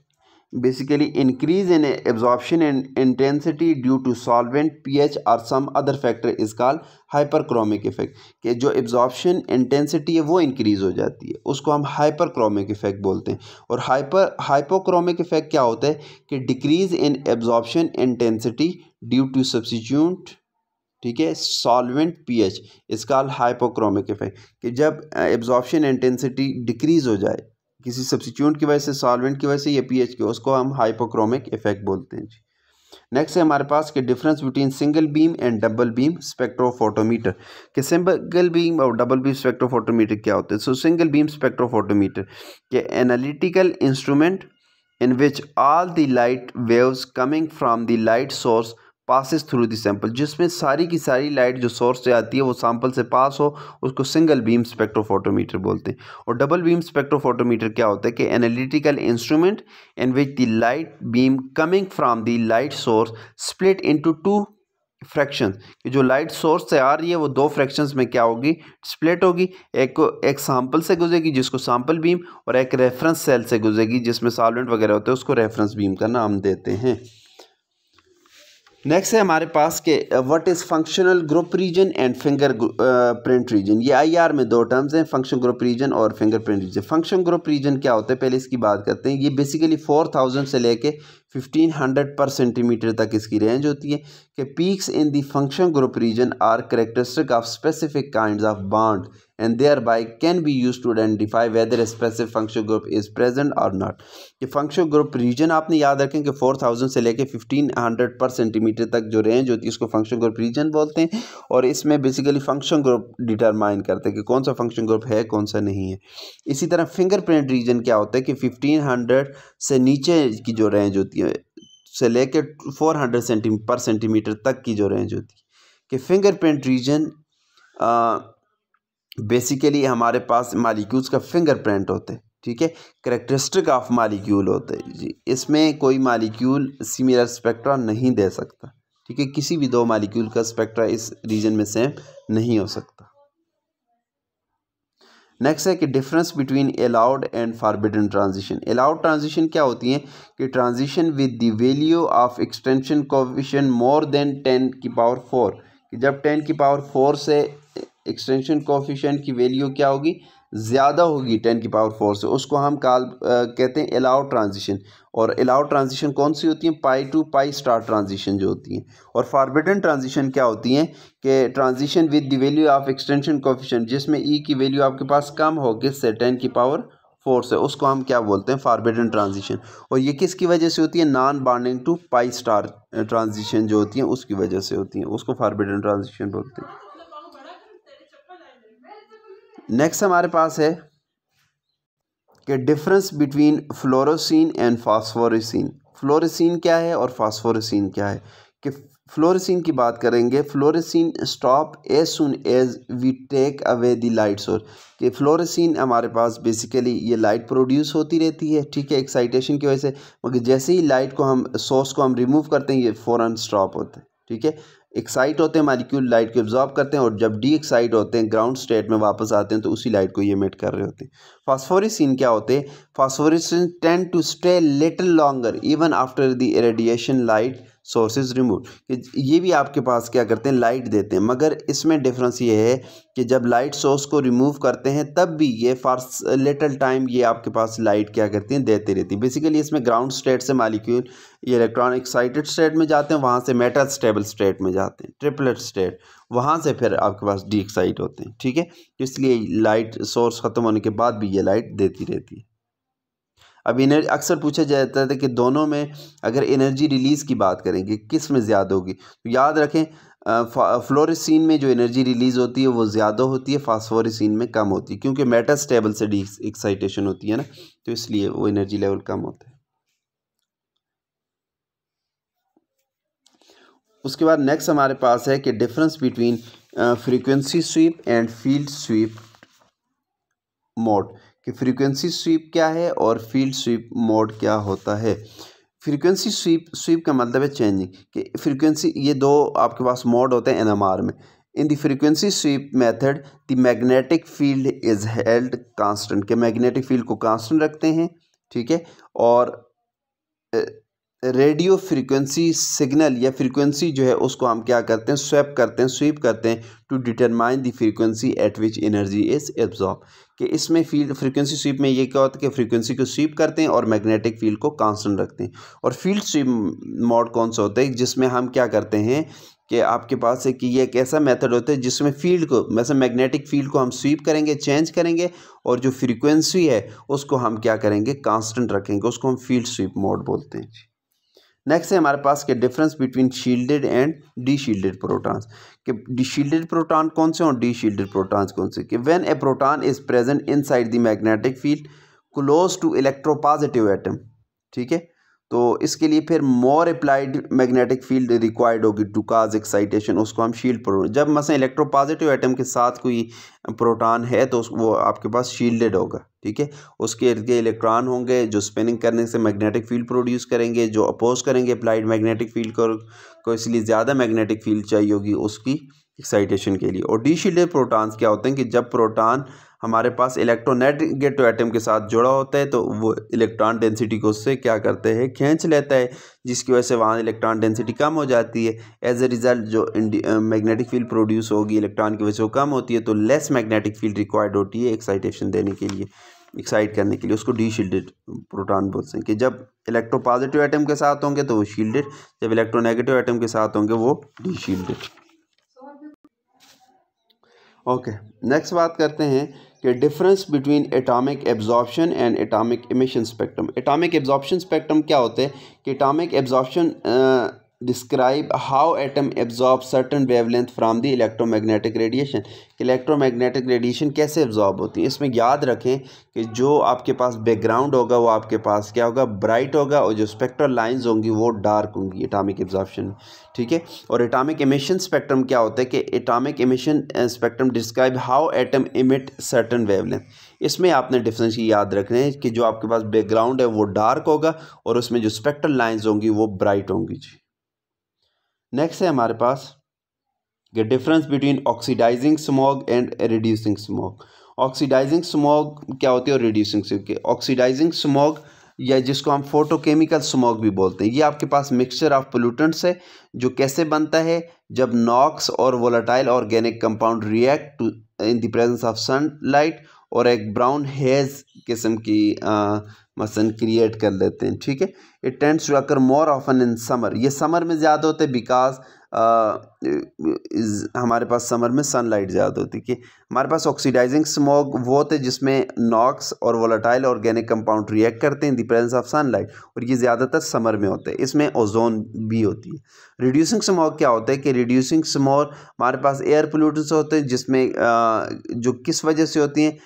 basically increase in absorption and intensity due to solvent pH और some other factor is call hyperchromic effect कि जो एब्जॉर्बशन इंटेंसिटी है वो increase हो जाती है उसको हम हाइपरक्रोमिक इफेक्ट बोलते हैं और हाइपर हाइपोक्रोमिक इफेक्ट क्या होता है कि decrease in absorption intensity due to substitute ठीक है सॉल्वेंट पीएच इसका हाइपोक्रोमिक इफेक्ट कि जब एब्जॉर्प्शन इंटेंसिटी डिक्रीज हो जाए किसी सब्सिट्यूट की वजह से सॉल्वेंट की वजह से या पीएच के उसको हम हाइपोक्रोमिक इफेक्ट बोलते हैं जी नेक्स्ट है हमारे पास कि difference between single beam and double beam spectrophotometer कि सिंगल बीम और डबल बीम स्पेक्ट्रोफोटोमीटर क्या होते हैं सो सिंगल बीम स्पेक्ट्रोफोटोमीटर के analytical instrument in which all the light waves coming from the light source passes through the sample जिसमें सारी की सारी लाइट जो सोर्स से आती है वो सैंपल से पास हो उसको सिंगल बीम स्पेक्ट्रोफोटोमीटर बोलते हैं और डबल बीम स्पेक्ट्रोफोटोमीटर क्या होता है कि analytical instrument in which the light beam coming from the light source split into two fraction कि जो लाइट सोर्स से आ रही है वो दो फ्रैक्शंस में क्या होगी स्प्लिट होगी एक को एक सैंपल से गुजरेगी जिसको सैंपल बीम और एक रेफरेंस सेल से गुजरेगी जिसमें सॉल्वेंट वगैरह होते हैं उसको रेफरेंस बीम का नाम देते हैं नेक्स्ट है हमारे पास के what is functional group region and fingerprint region ये आईआर में दो टर्म्स हैं फंक्शन ग्रुप रीजन और fingerprint region function group region क्या होता है पहले इसकी बात करते हैं ये बेसिकली फोर थाउजेंड से लेके फिफ्टीन हंड्रेड पर सेंटीमीटर तक इसकी रेंज होती है कि peaks in the function group region are characteristic of specific kind of bond and thereby can be use to identify whether specific function group is present और not ये function group region आपने याद रखें कि four thousand से लेकर fifteen hundred पर centimetre तक जो रेंज होती है उसको फंक्शन ग्रुप रीजन बोलते हैं और इसमें बेसिकली फंक्शन ग्रुप डिटरमाइन करते हैं कि कौन सा फंक्शन ग्रुप है कौन सा नहीं है इसी तरह फिंगरप्रिंट रीजन क्या होता है कि फिफ्टीन हंड्रेड से नीचे की जो रेंज होती है से लेकर 400 सेंटी पर सेंटीमीटर तक की जो रेंज होती है कि फिंगरप्रिंट रीजन बेसिकली हमारे पास मालिक्यूल्स का फिंगरप्रिंट होते हैं ठीक है करेक्टरिस्टिक ऑफ मालिक्यूल होते हैं जी इसमें कोई मालिक्यूल सिमिलर स्पेक्ट्रा नहीं दे सकता ठीक है किसी भी दो मालिक्यूल का स्पेक्ट्रा इस रीजन में सेम नहीं हो सकता नेक्स्ट है कि difference between allowed and forbidden transition allowed transition क्या होती है कि transition with the value of extinction coefficient more than ten की पावर फोर कि जब टेन की पावर फोर से एक्सटेंशन कोफिशेंट की वैल्यू क्या होगी ज़्यादा होगी टेन की पावर फोर से उसको हम काल कहते हैं अलाउ ट्रांजिशन और अलाउ ट्रांजिशन कौन सी होती हैं pi to pi star transition जो होती हैं और फारबिडन ट्रांजिशन क्या होती हैं कि transition with the value of extinction coefficient जिसमें ई e की वैल्यू आपके पास कम हो किससे टेन की पावर फोर से उसको हम क्या बोलते हैं फारबिडन ट्रांजिशन और ये किसकी वजह से होती है non bonding to pi star transition जो होती है उसकी वजह से होती हैं उसको फारबिडन ट्रांजिशन बोलते हैं नेक्स्ट हमारे पास है कि difference between fluorescence and phosphorescence fluorescence क्या है और फॉस्फोरसिन क्या है कि फ्लोरोसिन की बात करेंगे fluorescence stop as soon as we take away the light source कि फ्लोरोसिन हमारे पास बेसिकली ये लाइट प्रोड्यूस होती रहती है ठीक है एक्साइटेशन की वजह से मगर जैसे ही लाइट को हम सोर्स को हम रिमूव करते हैं ये फ़ौरन स्टॉप होते हैं ठीक है एक्साइट होते हैं मालिक्यूल लाइट को एब्जॉर्ब करते हैं और जब डी एक्साइट होते हैं ग्राउंड स्टेट में वापस आते हैं तो उसी लाइट को ये मेट कर रहे होते हैं फास्फोरिसिन क्या होते हैं phosphorescence tend to stay little longer even after the radiation light sources remove कि ये भी आपके पास क्या करते हैं लाइट देते हैं मगर इसमें डिफरेंस ये है कि जब लाइट सोर्स को रिमूव करते हैं तब भी ये फॉर लिटल टाइम ये आपके पास लाइट क्या करती हैं देती रहती है बेसिकली इसमें ग्राउंड स्टेट से मालिक्यूल ये इलेक्ट्रॉन एक्साइटेड स्टेट में जाते हैं वहाँ से मेटल स्टेबल स्टेट में जाते हैं ट्रिपलेट स्टेट वहाँ से फिर आपके पास डी एक्साइट होते हैं ठीक है इसलिए लाइट सोर्स ख़त्म होने के बाद भी ये लाइट देती रहती है अब इनर्जी अक्सर पूछा जाता था कि दोनों में अगर एनर्जी रिलीज़ की बात करेंगे किस में ज़्यादा होगी तो याद रखें फ्लोरिसिन में जो एनर्जी रिलीज़ होती है वो ज़्यादा होती है फास्फोरिसिन में कम होती है क्योंकि मेटा स्टेबल से डी एक्साइटेशन होती है ना तो इसलिए वो एनर्जी लेवल कम होता है उसके बाद नेक्स्ट हमारे पास है कि difference between frequency sweep and field sweep mode कि फ्रीक्वेंसी स्वीप क्या है और फील्ड स्वीप मोड क्या होता है फ्रीक्वेंसी स्वीप स्वीप का मतलब है चेंजिंग कि फ्रीक्वेंसी ये दो आपके पास मोड होते हैं एनएमआर में in the frequency sweep method the magnetic field is held constant के मैग्नेटिक फील्ड को कांस्टेंट रखते हैं ठीक है और रेडियो फ्रीक्वेंसी सिग्नल या फ्रीक्वेंसी जो है उसको हम क्या करते हैं स्वैप करते हैं स्वीप करते हैं to determine the frequency at which energy is absorb कि इसमें फील्ड फ्रीक्वेंसी स्वीप में ये क्या होता है कि फ्रीक्वेंसी को स्वीप करते हैं और मैग्नेटिक फील्ड को कांस्टेंट रखते हैं और फील्ड स्वीप मोड कौन सा होता है जिसमें हम क्या करते हैं कि आपके पास है कि ये एक ऐसा मेथड होता है जिसमें फील्ड को मतलब मैग्नेटिक फील्ड को हम स्वीप करेंगे चेंज करेंगे और जो फ्रीक्वेंसी है उसको हम क्या करेंगे कांस्टेंट रखेंगे उसको हम फील्ड स्वीप मोड बोलते हैं नेक्स्ट है हमारे पास के difference between shielded and deshielded protons कि डीशील्डेड प्रोटॉन कौन से और डी शील्डेड प्रोटॉन्स कौन से कि when a proton is present inside the magnetic field close to electropositive atom ठीक है तो इसके लिए फिर more applied magnetic field required होगी टू काज एक्साइटेशन उसको हम शील्ड पर जब इलेक्ट्रो पॉजिटिव आइटम के साथ कोई प्रोटॉन है तो वो आपके पास शील्डेड होगा ठीक है उसके इर्द इलेक्ट्रॉन होंगे जो स्पिनिंग करने से मैग्नेटिक फील्ड प्रोड्यूस करेंगे जो अपोज करेंगे अप्लाइड मैग्नेटिक फील्ड को, को इसलिए ज़्यादा मैग्नेटिक फील्ड चाहिए होगी उसकी एक्साइटेशन के लिए और डी शील्डेड प्रोटॉन्स क्या होते हैं कि जब प्रोटॉन हमारे पास इलेक्ट्रोनेगेटिव आइटम के साथ जुड़ा होता है तो वो इलेक्ट्रॉन डेंसिटी को उससे क्या करते हैं खींच लेता है जिसकी वजह से वहाँ इलेक्ट्रॉन डेंसिटी कम हो जाती है एज ए रिज़ल्ट जो मैग्नेटिक फील्ड प्रोड्यूस होगी इलेक्ट्रॉन की वजह से वो कम होती है तो लेस मैग्नेटिक फील्ड रिक्वायर्ड होती है एक्साइटेशन देने के लिए एक्साइट करने के लिए उसको डी शील्डेड प्रोटॉन बोलते हैं कि जब इलेक्ट्रो पॉजिटिव आइटम के साथ होंगे तो वो शील्डेड जब इलेक्ट्रोनेगेटिव आइटम के साथ होंगे वो डी शील्डेड ओके नेक्स्ट बात करते हैं कि difference between atomic absorption and atomic emission spectrum atomic absorption spectrum क्या होते हैं कि atomic absorption describe how atom absorb certain wavelength from the magnetic radiation electro electromagnetic radiation कैसे एब्जॉर्ब होती है इसमें याद रखें कि जो आपके पास बैकग्राउंड होगा वो आपके पास क्या होगा ब्राइट होगा और जो स्पेक्ट्रल लाइन्स होंगी वो डार्क होंगी एटामिक एब्जॉर्प्शन में ठीक है और एटामिक एमिशन स्पेक्ट्रम क्या होता है कि atomic emission spectrum describe how atom emit certain wavelength इसमें आपने डिफरेंस ये याद रखना है कि जो आपके पास बैकग्राउंड है वो डार्क होगा और उसमें जो स्पेक्ट्रल लाइन्स होंगी वो ब्राइट होंगी जी नेक्स्ट है हमारे पास कि difference between oxidising smog and reducing smog oxidising smog क्या होती है और रिड्यूसिंग स्मॉग ऑक्सीडाइजिंग स्मॉग या जिसको हम फोटोकेमिकल स्मॉग भी बोलते हैं ये आपके पास मिक्सचर ऑफ पोलूटेंट्स है जो कैसे बनता है जब नॉक्स और volatile organic compound react to in the presence of sunlight और एक ब्राउन हेज किस्म की मसन क्रिएट कर लेते हैं ठीक है it tends to occur more often in summer ये समर में ज़्यादा होते बिकॉज uh, हमारे पास समर में सनलाइट ज़्यादा होती है कि हमारे पास ऑक्सीडाइजिंग स्मोक वो होते जिसमें नॉक्स और वोलाटाइल ऑर्गेनिक कंपाउंड रिएक्ट करते हैं in the presence of sunlight और ये ज़्यादातर समर में होते हैं इसमें ओजोन भी होती है रिड्यूसिंग स्मोक क्या होता है कि रिड्यूसिंग स्मोक हमारे पास एयर पोल्यूटन होते हैं जिसमें uh, जो किस वजह से होती हैं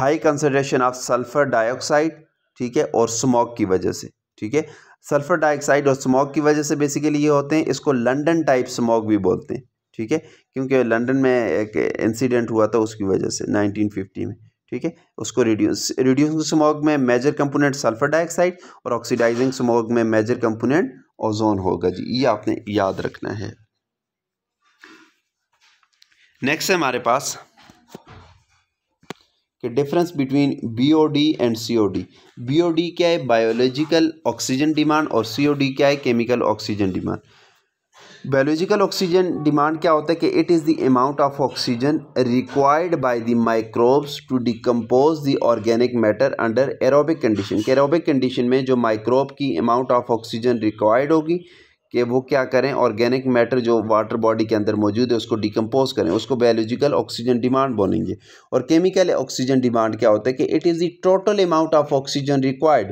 high concentration of sulphur dioxide ठीक है और स्मॉक की वजह से ठीक है सल्फर डाइऑक्साइड और स्मॉग की वजह से बेसिकली ये होते हैं इसको लंडन टाइप स्मॉग भी बोलते हैं ठीक है क्योंकि लंडन में एक इंसिडेंट हुआ था उसकी वजह से 1950 में ठीक है उसको रिड्यूस रिड्यूसिंग स्मॉग में मेजर कंपोनेंट सल्फर डाइऑक्साइड और ऑक्सीडाइजिंग स्मॉग में मेजर कंपोनेंट ओजोन होगा जी ये आपने याद रखना है नेक्स्ट है हमारे पास कि difference between BOD and COD BOD क्या है बायोलॉजिकल ऑक्सीजन डिमांड और सीओडी क्या है chemical oxygen demand biological oxygen demand क्या होता है कि it is the amount of oxygen required by the microbes to decompose the organic matter under aerobic condition aerobic condition में जो माइक्रोब की अमाउंट ऑफ ऑक्सीजन रिक्वायर्ड होगी कि वो क्या करें ऑर्गेनिक मैटर जो वाटर बॉडी के अंदर मौजूद है उसको डिकम्पोज करें उसको बायोलॉजिकल ऑक्सीजन डिमांड बोलेंगे और केमिकल ऑक्सीजन डिमांड क्या होता है कि it is the total amount of oxygen required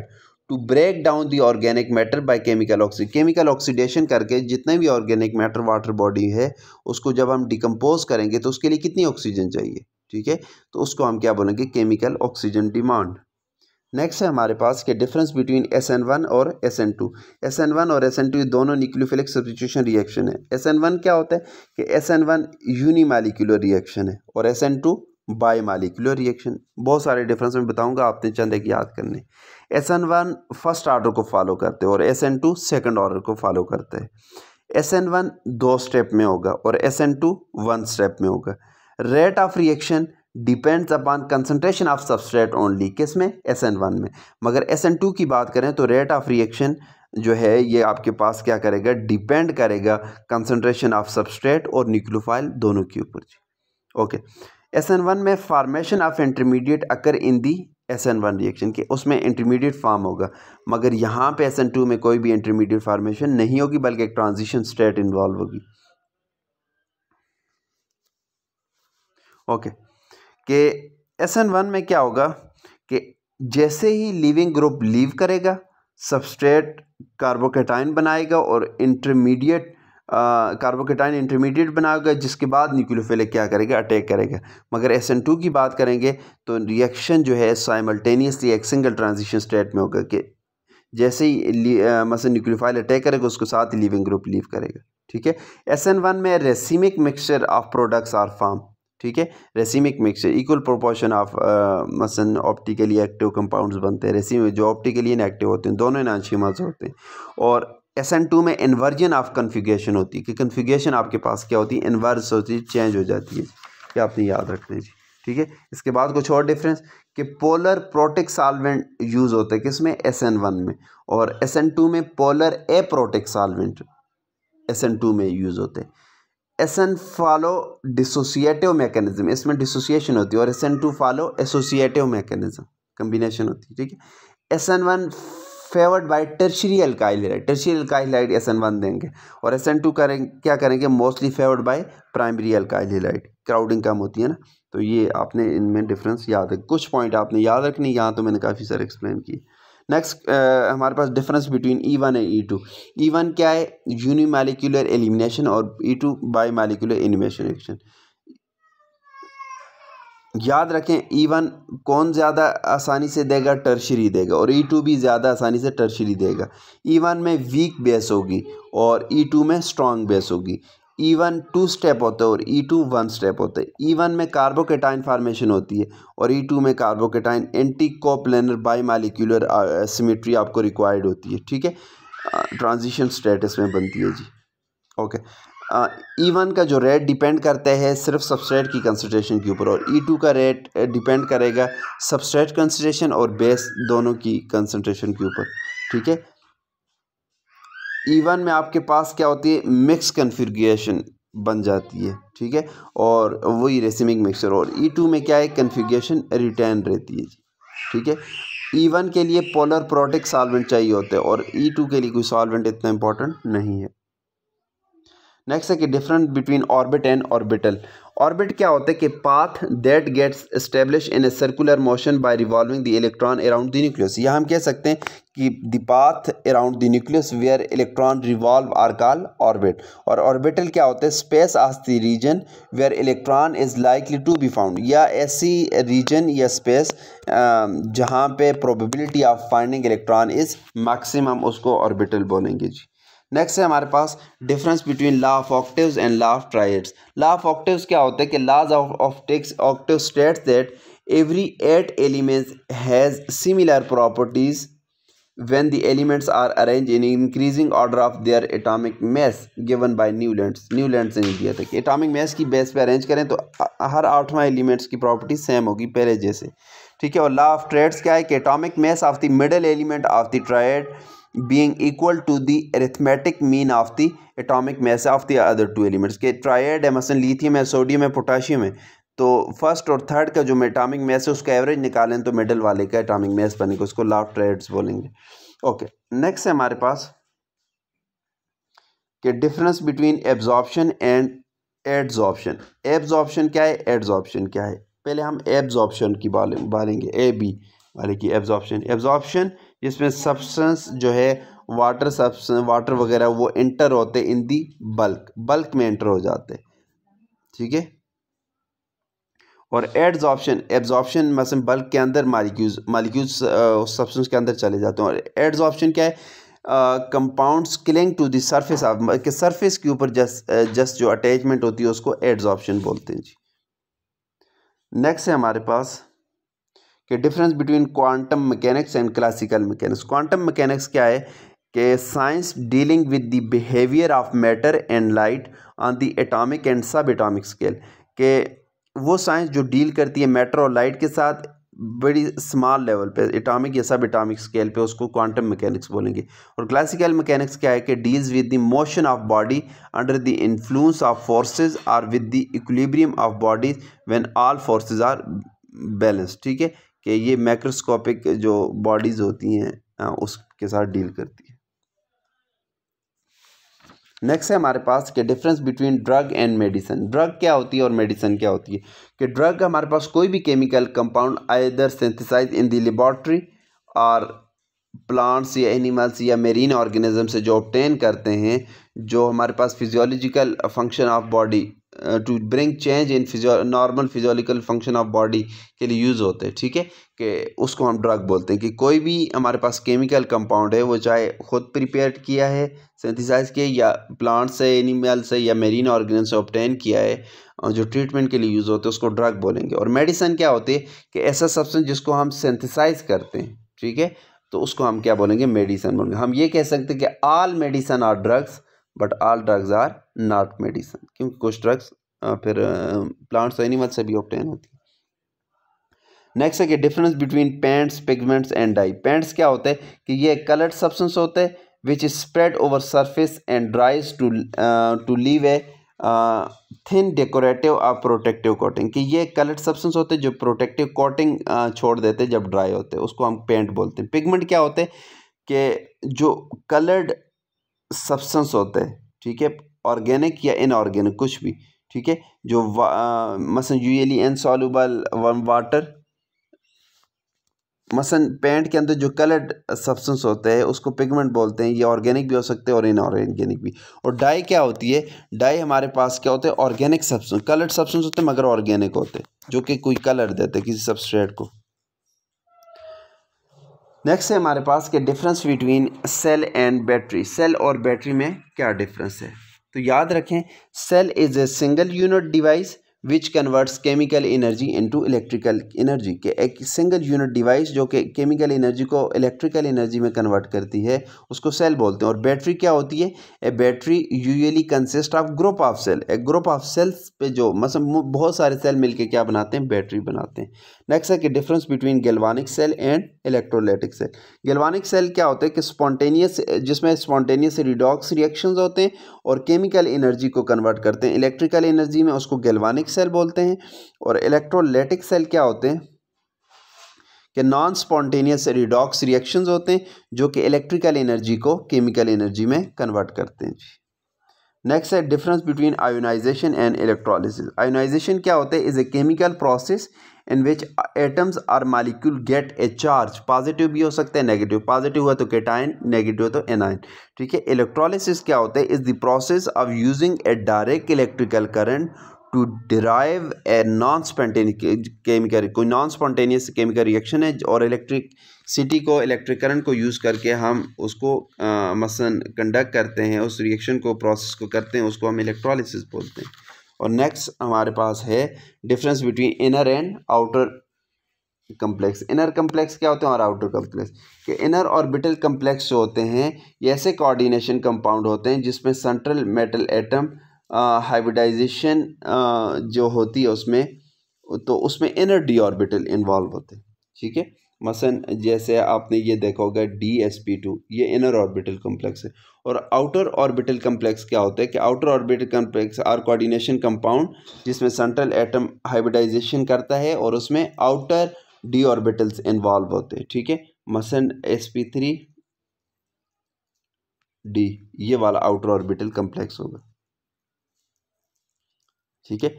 to break down the organic matter by chemical oxy chemical oxidation करके जितने भी ऑर्गेनिक मैटर वाटर बॉडी है उसको जब हम डिकम्पोज करेंगे तो उसके लिए कितनी ऑक्सीजन चाहिए ठीक है तो उसको हम क्या बोलेंगे केमिकल ऑक्सीजन डिमांड नेक्स्ट है हमारे पास कि difference between S N one और S N two S N one और एस एन टू दोनों न्यूक्लियोफिलिक सब्सटीट्यूशन रिएक्शन है एस एन वन क्या होता है कि S N one unimolecular reaction है और S N two bimolecular reaction बहुत सारे डिफरेंस में बताऊंगा आपने चंद एक याद करने S N one first order को फॉलो करते हैं और S N two second order को फॉलो करते हैं एस एन वन दो स्टेप में होगा और S N two one step में होगा rate of reaction depends upon concentration of substrate only किस में एस एन वन में मगर एस एन टू की बात करें तो रेट ऑफ रिएक्शन जो है ये आपके पास क्या करेगा डिपेंड करेगा कंसनट्रेशन ऑफ सबस्ट्रेट और न्यूक्लियोफाइल दोनों के ऊपर ओके एस एन वन में formation of intermediate occur in the S N one reaction के उसमें इंटरमीडिएट फॉर्म होगा मगर यहाँ पे एस एन टू में कोई भी इंटरमीडिएट फार्मेशन नहीं होगी बल्कि एक ट्रांजिशन स्टेट इन्वॉल्व होगी ओके okay. कि एस एन वन में क्या होगा कि जैसे ही लिविंग ग्रुप लीव करेगा सबस्ट्रेट कार्बोकेटाइन बनाएगा और इंटरमीडिएट कार्बोकेटाइन इंटरमीडिएट बनाएगा जिसके बाद न्यूक्लियोफिलिक क्या करेगा अटैक करेगा मगर एस एन टू की बात करेंगे तो रिएक्शन जो है साइमल्टेनियसली एक सिंगल ट्रांजिशन स्टेट में होगा कि जैसे ही मसल न्यूक्लियोफाइल अटैक करेगा उसके साथ लिविंग ग्रुप लीव करेगा ठीक है एस एन वन में racemic mixture of products are form ठीक है racemic mixture equal proportion of मसन ऑप्टिकली एक्टिव कंपाउंड्स बनते हैं रेसिम जो ऑप्टिकली इनएक्टिव होते हैं दोनों इनाशिमाज होते हैं और एस एन टू में इन्वर्जन ऑफ कन्फिगेशन होती है कि कन्फिगेशन आपके पास क्या होती है इन्वर्स होती है चेंज हो जाती है ये आपने याद रखना है जी ठीक है इसके बाद कुछ और डिफरेंस कि पोलर प्रोटिक सॉल्वेंट यूज़ होता है किसमें एस एन वन में और एस एन टू में polar aprotic solvent S N two में यूज़ होते हैं एसन फॉलो डिसोसिएटिव मैकेनिज्म इसमें डिसोसिएशन होती है और S N two follow associative mechanism combination होती है ठीक है S N one favoured by tertiary alkyl halide tertiary alkyl halide S N one देंगे और एस एन टू करें क्या करेंगे mostly favoured by primary alkyl halide crowding कम होती है ना तो ये आपने इनमें डिफरेंस याद है कुछ पॉइंट आपने याद रखनी यहाँ तो मैंने काफ़ी सारे एक्सप्लेन किए नेक्स्ट uh, हमारे पास difference between E one and E two E one क्या है यूनि मालिकुलर एलिमिनेशन और E two bimolecular elimination reaction याद रखें ई e वन कौन ज़्यादा आसानी से देगा टर्शरी देगा और ई e टू भी ज़्यादा आसानी से टर्शरी देगा ई e वन में वीक बेस होगी और ई टू में स्ट्रॉन्ग बेस होगी ई वन टू स्टेप होता है और ई टू वन स्टेप होता है ई e वन में कार्बोकेटाइन फार्मेशन होती है और ई e टू में carbocation anti coplanar bimolecular symmetry आपको रिक्वायर्ड होती है ठीक है ट्रांजिशन uh, स्टेटस में बनती है जी ओके ई वन का जो रेट डिपेंड करता है सिर्फ सबस्ट्रेट की कंसनट्रेशन के ऊपर और ई e टू का रेट डिपेंड uh, करेगा सबस्ट्रेट कंसनट्रेशन और बेस दोनों की कंसनट्रेशन के ऊपर ठीक है ईवन e में आपके पास क्या होती है मिक्स कन्फिग्रेशन बन जाती है ठीक है और वही रेसिमिंग मिक्सर और ई e टू में क्या है कन्फिग्रेशन रिटर्न रहती है ठीक है ई e वन के लिए पोलर प्रोटिक सॉल्वेंट चाहिए होते हैं और ई टू के लिए कोई सॉल्वेंट इतना इंपॉर्टेंट नहीं है नेक्स्ट है कि difference between orbit and orbital orbit क्या होता है कि path that gets establish in a circular motion by revolving the electron around the nucleus यह हम कह सकते हैं कि the path around the nucleus where electron revolve are call orbit और ऑर्बिटल क्या होता है space as the region where electron is likely to be found या ऐसी रीजन या स्पेस जहाँ पे probability of finding electron is maximum उसको ऑर्बिटल बोलेंगे जी नेक्स्ट है हमारे पास difference between law of octaves and law of triads law of octaves क्या होते हैं कि लाज ऑफ टेक्स octave states that every eight elements has similar properties when the elements are arranged in increasing order of their atomic mass given Newland Newlands ने दिया था कि atomic mass की बेस पे अरेंज करें तो हर आठवां एलिमेंट्स की प्रॉपर्टी सेम होगी पहले जैसे ठीक है और लॉ ऑफ ट्रेड्स क्या है कि atomic mass of the middle element of the triad being equal to the arithmetic mean of the atomic mass of the other two elements के ट्राइड है मसलन लिथियम है सोडियम है पोटाशियम है तो फर्स्ट और थर्ड का जो एटॉमिक मैस है उसका एवरेज निकालें तो मिडल वाले का एटॉमिक मैस बनेगा उसको लाफ ट्रायड्स बोलेंगे ओके नेक्स्ट है हमारे पास कि difference between absorption and adsorption absorption क्या है एड्सॉप्शन क्या है पहले हम एब्जॉर्प्शन की बारे बारेंगे ए बी वाले की एब्जॉर्प्शन एब्जॉर्प्शन जिसमें सब्सटेंस जो है वाटर सब्सटेंस वाटर वगैरह वो एंटर होते इन दी बल्क बल्क में एंटर हो जाते ठीक है और एड्सॉप्शन ऑप्शन मैसे बल्क के अंदर मालिक्यूज मालिक्यूज सब्सटेंस के अंदर चले जाते हैं और एड्सॉप्शन क्या है compounds cling to the surface of के सरफेस के ऊपर जस्ट जस्ट जो अटैचमेंट होती है उसको एड्सॉप्शन बोलते हैं जी नेक्स्ट है हमारे पास कि difference between quantum mechanics and classical mechanics quantum mechanics क्या है कि science dealing with the behaviour of matter and light on the atomic and subatomic scale के वो साइंस जो डील करती है मैटर और लाइट के साथ बड़ी स्मॉल लेवल पे एटॉमिक या सब एटॉमिक स्केल पे उसको क्वांटम मैकेनिक्स बोलेंगे और क्लासिकल मैकेनिक्स क्या है कि deals with the motion of body under the influence of forces और with the equilibrium of bodies when all forces are balance ठीक है कि ये मैक्रोस्कोपिक जो बॉडीज़ होती हैं उसके साथ डील करती है नेक्स्ट है हमारे पास कि difference between drug and medicine drug क्या होती है और मेडिसिन क्या होती है कि ड्रग हमारे पास कोई भी chemical compound either synthesize in the laboratory और प्लांट्स या एनिमल्स या मेरीन ऑर्गेनिज्म से जो ऑप्टेन करते हैं जो हमारे पास physiological function of body to bring change in फिजो normal physiological function of body के लिए यूज़ होते हैं ठीक है कि उसको हम ड्रग बोलते हैं कि कोई भी हमारे पास केमिकल कंपाउंड है वो चाहे खुद प्रिपेयर किया है सेंथिसाइज किया या प्लांट से एनिमल से या मेरीन ऑर्गेन से ऑप्टेन किया है जो ट्रीटमेंट के लिए यूज़ होते हैं उसको ड्रग बोलेंगे और मेडिसन क्या होती है कि ऐसा सब्सटेंस जिसको हम सेंथिसाइज करते हैं ठीक है तो उसको हम क्या बोलेंगे मेडिसन बोलेंगे हम ये कह सकते हैं कि all medicine are drugs but all drugs are not medicine क्योंकि कुछ ड्रग्स फिर प्लांट्स और एनिमल से भी ऑप्टेन होती है नेक्स्ट है कि difference between paints pigments and dye paints क्या होते हैं कि ये कलर्ड सब्सटेंस होते हैं which is spread over surface and dries to to leave a thin decorative और प्रोटेक्टिव कोटिंग कि ये कलर्ड सब्सटेंस होते हैं जो प्रोटेक्टिव कोटिंग छोड़ देते जब ड्राई होते हैं उसको हम पेंट बोलते हैं पिगमेंट क्या होते हैं कि जो कलर्ड सब्सटेंस होते हैं ठीक है ऑर्गेनिक या इनऑर्गेनिक कुछ भी ठीक है जो मसन यूजली इनसॉलूबल वाटर मसन पेंट के अंदर जो कलर्ड सब्सटेंस होते हैं उसको पिगमेंट बोलते हैं ये ऑर्गेनिक भी हो सकते हैं और इनऑर्गेनिक भी और डाई क्या होती है डाई हमारे पास क्या होते हैं ऑर्गेनिक सब्सटेंस कलर्ड सब्सटेंस होते हैं मगर ऑर्गेनिक होते हैं जो कि कोई कलर देते हैं किसी सब्सट्रेट को नेक्स्ट है हमारे पास के difference between cell and battery cell और बैटरी में क्या डिफरेंस है तो याद रखें cell is a single unit device which converts chemical energy into electrical energy के एक सिंगल यूनिट डिवाइस जो कि केमिकल एनर्जी को इलेक्ट्रिकल एनर्जी में कन्वर्ट करती है उसको सेल बोलते हैं और बैटरी क्या होती है a battery usually consist of group of cell a group of cells पे जो मतलब बहुत सारे सेल मिलके क्या बनाते हैं बैटरी बनाते हैं नेक्स्ट है कि difference between galvanic cell and electrolytic cell galvanic cell क्या होते हैं कि स्पॉन्टेनियस जिसमें स्पॉन्टेनियस रिडॉक्स रिएक्शंस होते हैं और केमिकल एनर्जी को कन्वर्ट करते हैं इलेक्ट्रिकल एनर्जी में उसको गैल्वानिक सेल बोलते हैं और इलेक्ट्रोलाइटिक सेल क्या होते हैं कि नॉन स्पॉन्टेनियस रिडॉक्स रिएक्शंस होते हैं जो कि इलेक्ट्रिकल एनर्जी को केमिकल एनर्जी में कन्वर्ट करते हैं जी नेक्स्ट है difference between ionization and electrolysis ionization क्या होता है is a chemical process in which atoms or molecule get a charge positive भी हो सकता है नेगेटिव पॉजिटिव हुआ तो केटाइन नेगेटिव तो एनाइन ठीक है इलेक्ट्रोलिसिस क्या होता है is the process of using a direct electrical current to drive a non spontaneous chemical कोई नॉन स्पॉन्टेनियस केमिकल रिएक्शन है और इलेक्ट्रिक सिटी को इलेक्ट्रिक करंट को यूज़ करके हम उसको मसन कंडक्ट करते हैं उस रिएक्शन को प्रोसेस को करते हैं उसको हम इलेक्ट्रोलिसिस बोलते हैं और नेक्स्ट हमारे पास है difference between inner and outer complex inner complex क्या होते हैं और आउटर कम्प्लेक्स कि इनर ऑर्बिटल कम्प्लेक्स जो होते हैं ये ऐसे कोऑर्डिनेशन कंपाउंड होते हैं जिसमें सेंट्रल मेटल एटम हाइब्रिडाइजेशन जो होती है उसमें तो उसमें इनर डी ऑर्बिटल इन्वॉल्व होते हैं ठीक है मसन जैसे आपने ये देखा होगा डी एस पी टू ये इनर ऑर्बिटल कम्प्लेक्स है और आउटर ऑर्बिटल कम्प्लेक्स क्या होता है कि outer orbital complex are coordination compound जिसमें सेंट्रल एटम हाइब्रिडाइजेशन करता है और उसमें आउटर डी ऑर्बिटल्स इन्वॉल्व होते हैं ठीक है मसन एस पी थ्री डी ये वाला आउटर ऑर्बिटल कम्प्लेक्स होगा ठीक है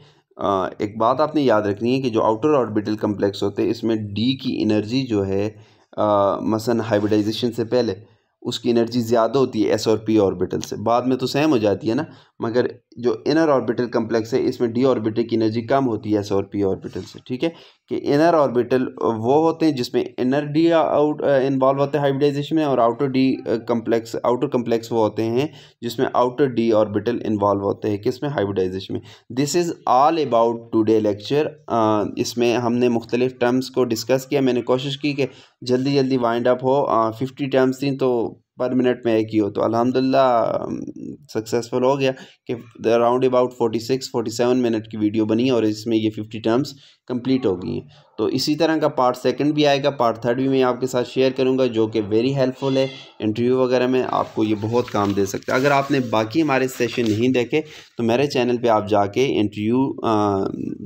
एक बात आपने याद रखनी है कि जो आउटर ऑर्बिटल कम्प्लेक्स होते हैं इसमें डी की एनर्जी जो है मसन हाइब्रिडाइजेशन से पहले उसकी एनर्जी ज़्यादा होती है एस और पी ऑर्बिटल से बाद में तो सेम हो जाती है ना मगर जो इनर ऑर्बिटल कम्प्लेक्स है इसमें डी ऑर्बिटल की एनर्जी कम होती है एस और पी ऑर्बिटल से ठीक है कि इनर ऑर्बिटल वो होते हैं जिसमें इनर डी आउट इन्वॉल्व होते हैं हाइब्रिडाइजेशन में और outer d complex outer complex वो होते हैं जिसमें आउटर डी ऑर्बिटल इन्वॉल्व होते हैं किसमें हाइब्रिडाइजेशन में this is all about today lecture इसमें हमने मुख्तलिफ टर्म्स को डिस्कस किया मैंने कोशिश की कि जल्दी जल्दी वाइंड अप हो फिफ्टी टर्म्स थी तो पर मिनट में एक ही हो तो अल्हम्दुलिल्लाह सक्सेसफुल हो गया कि अराउंड अबाउट 46 47 मिनट की वीडियो बनी और इसमें ये 50 टर्म्स कंप्लीट हो गई हैं तो इसी तरह का पार्ट सेकंड भी आएगा पार्ट थर्ड भी मैं आपके साथ शेयर करूंगा जो कि वेरी हेल्पफुल है इंटरव्यू वगैरह में आपको ये बहुत काम दे सकता है अगर आपने बाकी हमारे सेशन नहीं देखे तो मेरे चैनल पर आप जाके इंटरव्यू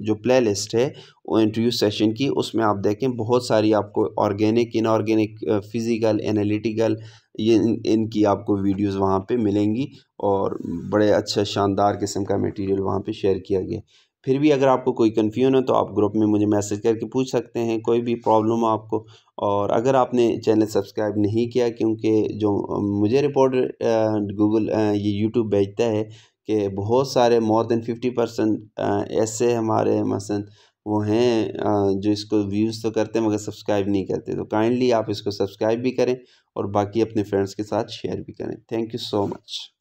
जो प्ले लिस्ट है वो इंटरव्यू सेशन की उसमें आप देखें बहुत सारी आपको ऑर्गेनिक इनऑर्गेनिक फिज़िकल एनालिटिकल ये इन इनकी आपको वीडियोस वहाँ पे मिलेंगी और बड़े अच्छा शानदार किस्म का मटेरियल वहाँ पे शेयर किया गया फिर भी अगर आपको कोई कन्फ्यूजन हो तो आप ग्रुप में मुझे मैसेज करके पूछ सकते हैं कोई भी प्रॉब्लम हो आपको और अगर आपने चैनल सब्सक्राइब नहीं किया क्योंकि जो मुझे रिपोर्ट गूगल ये यूट्यूब भेजता है कि बहुत सारे मोर देन फिफ्टी परसेंट ऐसे हमारे मसन वो हैं जो इसको व्यूज़ तो करते हैं मगर सब्सक्राइब नहीं करते तो काइंडली आप इसको सब्सक्राइब भी करें और बाकी अपने फ्रेंड्स के साथ शेयर भी करें थैंक यू सो मच